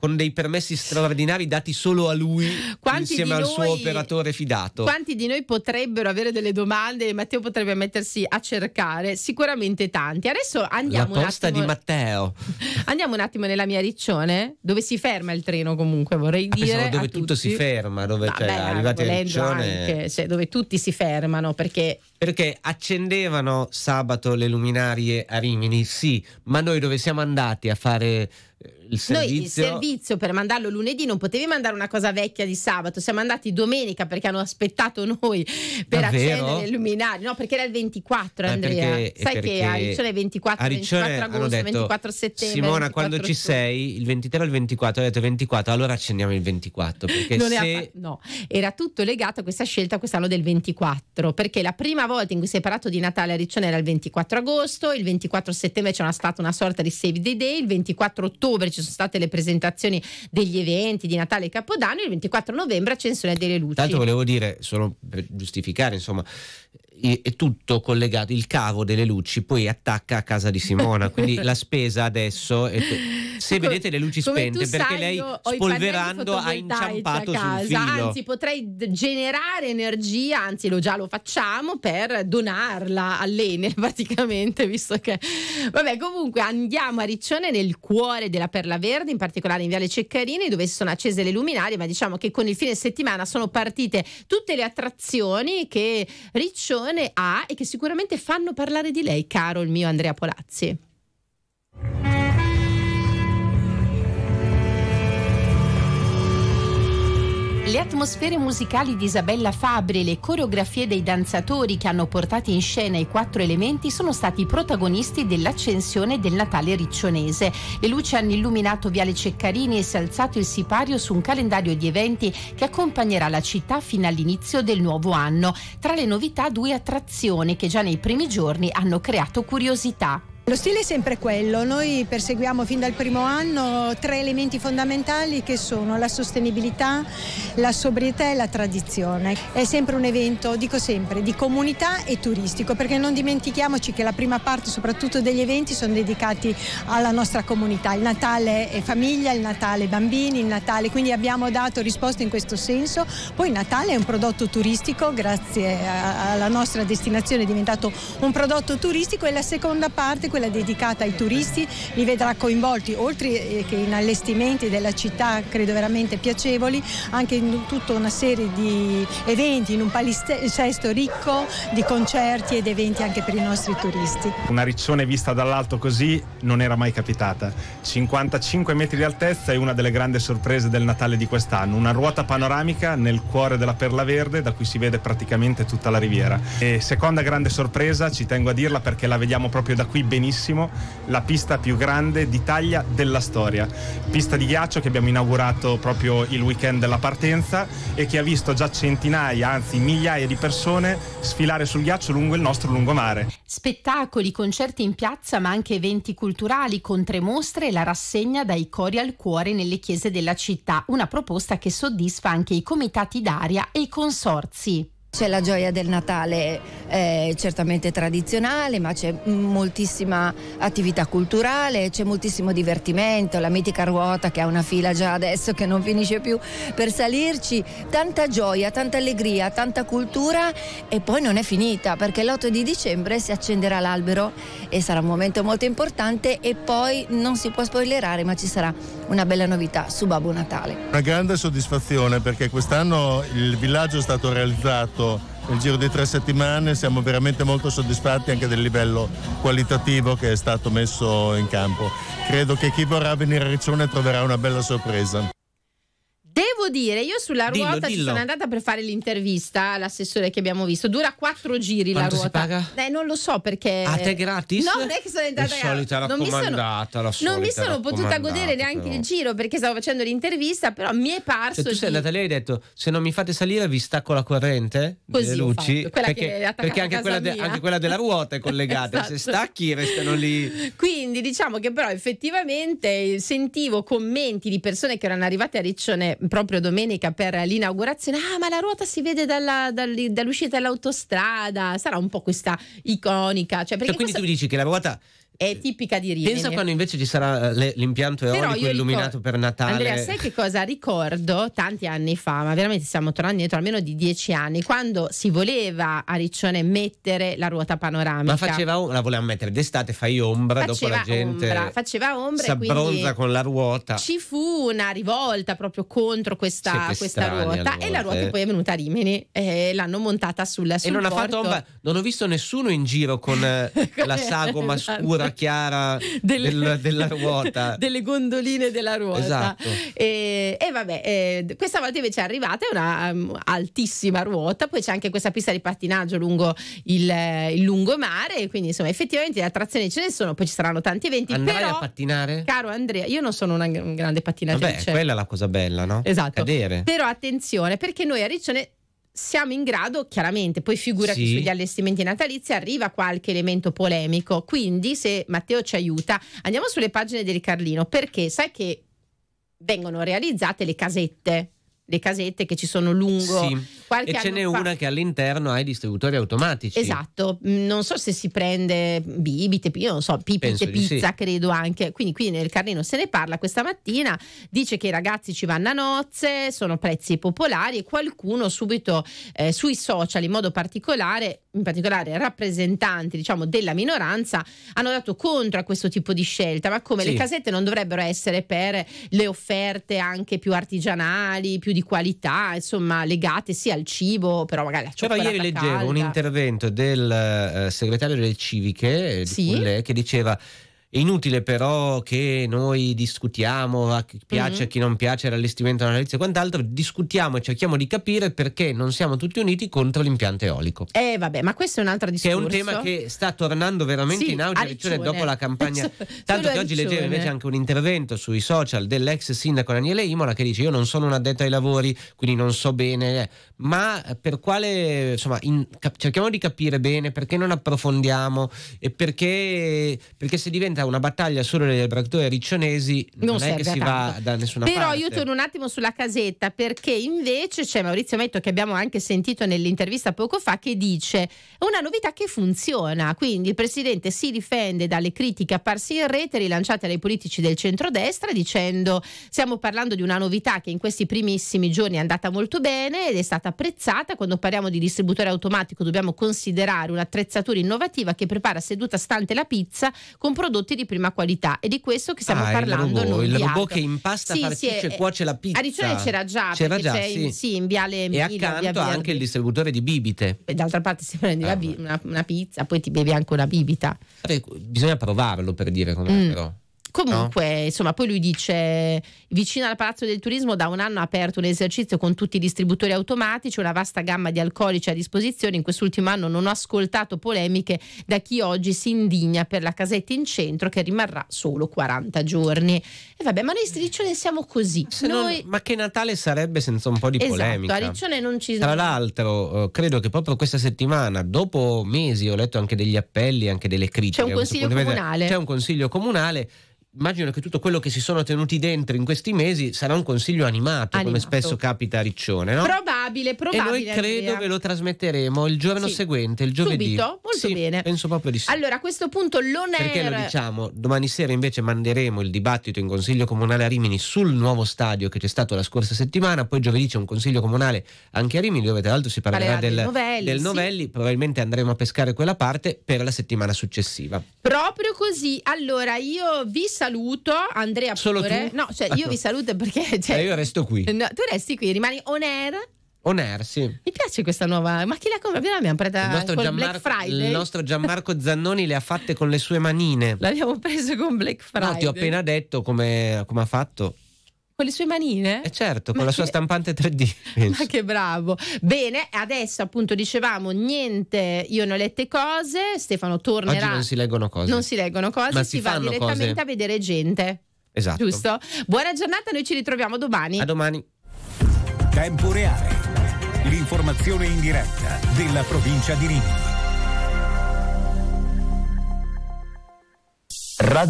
Speaker 1: con dei permessi straordinari dati solo a lui quanti insieme al noi, suo operatore fidato. Quanti
Speaker 2: di noi potrebbero avere delle domande? e Matteo potrebbe mettersi a cercare, sicuramente tanti. Adesso andiamo La posta un attimo, di
Speaker 1: Matteo.
Speaker 2: Andiamo un attimo nella mia riccione, dove si ferma il treno comunque, vorrei ah, dire dove
Speaker 1: tutto tutti. si ferma, dove Vabbè, cioè, arrivati riccione
Speaker 2: anche, cioè, dove tutti si fermano perché
Speaker 1: perché accendevano sabato le luminarie a Rimini, sì, ma noi dove siamo andati a fare eh, il servizio? Noi il servizio
Speaker 2: per mandarlo lunedì non potevi mandare una cosa vecchia di sabato, siamo andati domenica perché hanno aspettato noi per Davvero? accendere le luminarie, no perché era il 24 ma eh, Andrea, perché, sai eh, che a Riccione è 24, Riccione 24 agosto, detto, 24 settembre. Simona 24 quando ci
Speaker 1: sei, il 23 o il 24, ho detto 24, allora accendiamo il 24. Perché se... fa-
Speaker 2: no, era tutto legato a questa scelta quest'anno del 24, perché la prima volta in cui si è parlato di Natale a Riccione era il 24 agosto, il 24 settembre c'era stata una sorta di Save the Day, il 24 ottobre ci sono state le presentazioni degli eventi di Natale e Capodanno, il 24 novembre accensione delle luci. Tanto volevo
Speaker 1: dire, solo per giustificare, insomma, è tutto collegato, il cavo delle luci poi attacca a casa di Simona, quindi la spesa adesso... È se come, vedete le luci spente perché sai, lei spolverando ha inciampato sul filo anzi
Speaker 2: potrei generare energia anzi lo già lo facciamo per donarla all'Enel praticamente visto che vabbè comunque andiamo a Riccione nel cuore della Perla Verde in particolare in Viale Ceccarini dove sono accese le luminarie ma diciamo che con il fine settimana sono partite tutte le attrazioni che Riccione canzone ha e che sicuramente fanno parlare di lei, caro il mio Andrea Polazzi. Le atmosfere musicali di Isabella Fabri e le coreografie dei danzatori che hanno portato in scena i quattro elementi sono stati i protagonisti dell'accensione del Natale riccionese. Le luci hanno illuminato Viale Ceccarini e si è alzato il sipario su un calendario di eventi che accompagnerà la città fino all'inizio del nuovo anno. Tra le novità due attrazioni che già nei primi giorni hanno creato curiosità. Lo stile è sempre quello, noi perseguiamo fin dal primo anno tre elementi fondamentali che sono la sostenibilità, la sobrietà e la tradizione. È sempre un evento, dico sempre, di comunità e turistico perché non dimentichiamoci che la prima parte soprattutto degli eventi sono dedicati alla nostra comunità, il Natale è famiglia, il Natale è bambini, il Natale, quindi abbiamo dato risposte in questo senso, poi il Natale è un prodotto turistico, grazie alla nostra destinazione è diventato un prodotto turistico e la seconda parte quella dedicata ai turisti, li vedrà coinvolti oltre eh, che in allestimenti della città credo veramente piacevoli, anche in tutta una serie di eventi, in un palinsesto ricco di concerti ed eventi anche per i nostri turisti.
Speaker 3: Una riccione vista dall'alto così non era mai capitata. 55 metri di altezza è una delle grandi sorprese del Natale di quest'anno, una ruota panoramica nel cuore della Perla Verde da cui si vede praticamente tutta la riviera. E seconda grande sorpresa, ci tengo a dirla perché la vediamo proprio da qui benissimo benissimo, la pista più grande d'Italia della storia. Pista di ghiaccio che abbiamo inaugurato proprio il weekend della partenza e che ha visto già centinaia, anzi migliaia di persone sfilare sul ghiaccio lungo il nostro lungomare.
Speaker 2: Spettacoli, concerti in piazza, ma anche eventi culturali con tre mostre e la rassegna dai cori al cuore nelle chiese della città, una proposta che soddisfa anche i comitati d'aria e i consorzi. C'è la gioia del Natale eh, certamente tradizionale, ma c'è moltissima attività culturale, c'è moltissimo divertimento, la mitica ruota che ha una fila già adesso che non finisce più per salirci, tanta gioia, tanta allegria, tanta cultura e poi non è finita perché l'8 di dicembre si accenderà l'albero e sarà un momento molto importante e poi non si può spoilerare, ma ci sarà una bella novità su Babbo
Speaker 3: Natale. Una grande soddisfazione perché quest'anno il villaggio è stato realizzato prodotto nel giro di tre settimane, siamo veramente molto soddisfatti anche del livello qualitativo che è stato messo in campo. Credo che chi vorrà venire a Riccione troverà una bella sorpresa.
Speaker 2: Devo dire, io sulla ruota dillo, dillo. ci sono andata per fare l'intervista all'assessore che abbiamo visto. Dura quattro giri Quanto la ruota. Si paga? Eh, non lo so perché. A te gratis? No, non è che sono andata. La solita raccomandata. Non mi sono, non mi sono potuta godere neanche però. il giro perché stavo facendo l'intervista, però mi è parso. Cioè, tu sei andata
Speaker 1: lì e hai detto: se non mi fate salire, vi stacco la corrente. Così. luci. Perché, perché anche, quella de, anche, quella della ruota è collegata. esatto. Se stacchi, restano lì.
Speaker 2: Quindi diciamo che però effettivamente sentivo commenti di persone che erano arrivate a Riccione proprio domenica per l'inaugurazione, ah ma la ruota si vede dalla, dall dall'uscita dell'autostrada. sarà un po' questa iconica. Cioè, cioè quindi questo... tu dici che la ruota è tipica di Rimini. Pensa quando
Speaker 1: invece ci sarà eh, l'impianto eolico illuminato per Natale. Andrea, sai
Speaker 2: che cosa ricordo tanti anni fa, ma veramente stiamo tornando indietro almeno di dieci anni, quando si voleva a Riccione mettere la ruota panoramica. Ma faceva,
Speaker 1: la volevamo mettere d'estate, fai ombra, faceva dopo la gente ombra,
Speaker 2: faceva ombra si abbronza
Speaker 1: con la ruota. Ci
Speaker 2: fu una rivolta proprio contro questa, questa ruota e la ruota eh. poi è venuta a Rimini e eh, l'hanno montata sulla sul E non porto. ha fatto ombra,
Speaker 1: non ho visto nessuno in giro con la sagoma scura chiara delle, del, della ruota.
Speaker 2: delle gondoline della ruota. Esatto. E, e vabbè, eh, questa volta invece è arrivata una um, altissima ruota, poi c'è anche questa pista di pattinaggio lungo il, eh, il lungomare, quindi insomma effettivamente le attrazioni ce ne sono, poi ci saranno tanti eventi. Andrai però, a
Speaker 1: pattinare?
Speaker 2: Caro Andrea, io non sono una, un grande pattinatrice. Vabbè, quella è la
Speaker 1: cosa bella, no? Esatto. Cadere. Però
Speaker 2: attenzione, perché noi a Riccione siamo in grado, chiaramente, poi figurati sì. sugli allestimenti natalizi, arriva qualche elemento polemico. Quindi, se Matteo ci aiuta, andiamo sulle pagine del Carlino, perché sai che vengono realizzate le casette le casette che ci sono lungo. Sì. E ce n'è fa... una
Speaker 1: che all'interno ha i distributori automatici. Esatto,
Speaker 2: mm, non so se si prende bibite, io non so, pipite, pizza, sì. credo anche. Quindi qui nel Carlino se ne parla questa mattina, dice che i ragazzi ci vanno a nozze, sono prezzi popolari e qualcuno subito eh, sui social in modo particolare, in particolare rappresentanti diciamo della minoranza, hanno dato contro a questo tipo di scelta, ma come sì. le casette non dovrebbero essere per le offerte anche più artigianali, più di qualità, insomma, legate sia al cibo, però magari alla cioccolata Però ieri calda. leggevo un
Speaker 1: intervento del eh, segretario delle Civiche, eh, sì? di Pullè, che diceva è inutile però che noi discutiamo a chi piace, mm-hmm. a chi non piace l'allestimento natalizio e quant'altro, discutiamo e cerchiamo di capire perché non siamo tutti uniti contro l'impianto eolico.
Speaker 2: Eh vabbè, ma questo è un altro discorso. Che è un tema che
Speaker 1: sta tornando veramente sì, in auge dopo la campagna. Tanto che oggi leggevo invece anche un intervento sui social dell'ex sindaco Daniele Imola che dice io non sono un addetto ai lavori, quindi non so bene, eh, ma per quale, insomma, in, cerchiamo di capire bene perché non approfondiamo e perché, perché se diventa diventa una battaglia solo degli laboratori riccionesi, non, non è che si va da nessuna Però parte. Però io torno
Speaker 2: un attimo sulla casetta perché invece c'è Maurizio Metto che abbiamo anche sentito nell'intervista poco fa che dice una novità che funziona, quindi il Presidente si difende dalle critiche apparse in rete rilanciate dai politici del centrodestra dicendo stiamo parlando di una novità che in questi primissimi giorni è andata molto bene ed è stata apprezzata, quando parliamo di distributore automatico dobbiamo considerare un'attrezzatura innovativa che prepara seduta stante la pizza con prodotti prodotti di prima qualità. È di questo che stiamo ah, parlando. Il robot, il robot che impasta, sì, farcisce sì, e eh, cuoce la pizza. A c'era già, c'era già sì. In, sì, in Viale Emilia. E accanto anche
Speaker 1: il distributore di bibite.
Speaker 2: E d'altra parte se prendi ah, una, una, pizza, poi ti bevi anche una bibita. Vabbè,
Speaker 1: bisogna provarlo per dire com'è mm. però. Comunque,
Speaker 2: no? insomma, poi lui dice: vicino al Palazzo del Turismo da un anno ha aperto un esercizio con tutti i distributori automatici, una vasta gamma di alcolici a disposizione. In quest'ultimo anno non ho ascoltato polemiche da chi oggi si indigna per la casetta in centro che rimarrà solo 40 giorni. E vabbè, ma noi striscione siamo così. Noi...
Speaker 1: Non, ma che Natale sarebbe senza un po' di esatto, polemica? A Riccione non ci Tra l'altro, eh, credo che proprio questa settimana, dopo mesi, ho letto anche degli appelli, anche delle critiche. C'è un consiglio comunale. C'è un consiglio comunale immagino che tutto quello che si sono tenuti dentro in questi mesi sarà un consiglio animato, animato. come spesso capita a Riccione. No?
Speaker 2: Probabile, probabile. E noi credo Andrea. ve
Speaker 1: lo trasmetteremo il giorno sì. seguente, il giovedì. Subito? Molto
Speaker 2: sì, bene. Penso proprio di sì. Allora, a questo punto l'on air... Perché lo diciamo,
Speaker 1: domani sera invece manderemo il dibattito in Consiglio Comunale a Rimini sul nuovo stadio che c'è stato la scorsa settimana, poi giovedì c'è un Consiglio Comunale anche a Rimini dove tra l'altro si parlerà del, del Novelli, del Novelli. Sì. probabilmente andremo a pescare quella parte per la settimana successiva.
Speaker 2: Proprio così. Allora, io vi saluto, Andrea. Solo pure. tu? No, cioè io vi saluto perché. Eh, cioè, eh, io resto qui. No, tu resti qui, rimani on air.
Speaker 1: On air, sì. Mi piace
Speaker 2: questa nuova. Ma chi la compra? L'abbiamo presa il Black Friday. il
Speaker 1: nostro Gianmarco Zannoni le ha fatte con le sue manine. L'abbiamo
Speaker 2: preso con Black Friday. No, ti ho appena
Speaker 1: detto come, come ha fatto
Speaker 2: con le sue manine?
Speaker 1: Eh certo, Ma con che... la sua stampante 3D. Ma
Speaker 2: che bravo. Bene, adesso appunto dicevamo niente, io non ho lette cose, Stefano tornerà. Oggi non si
Speaker 1: leggono cose. Non si leggono cose, Ma si, si va direttamente cose. a
Speaker 2: vedere gente. Esatto. Giusto? Buona giornata, noi ci ritroviamo domani. A
Speaker 1: domani. Tempo reale. L'informazione in diretta della
Speaker 3: provincia di Rimini. Radio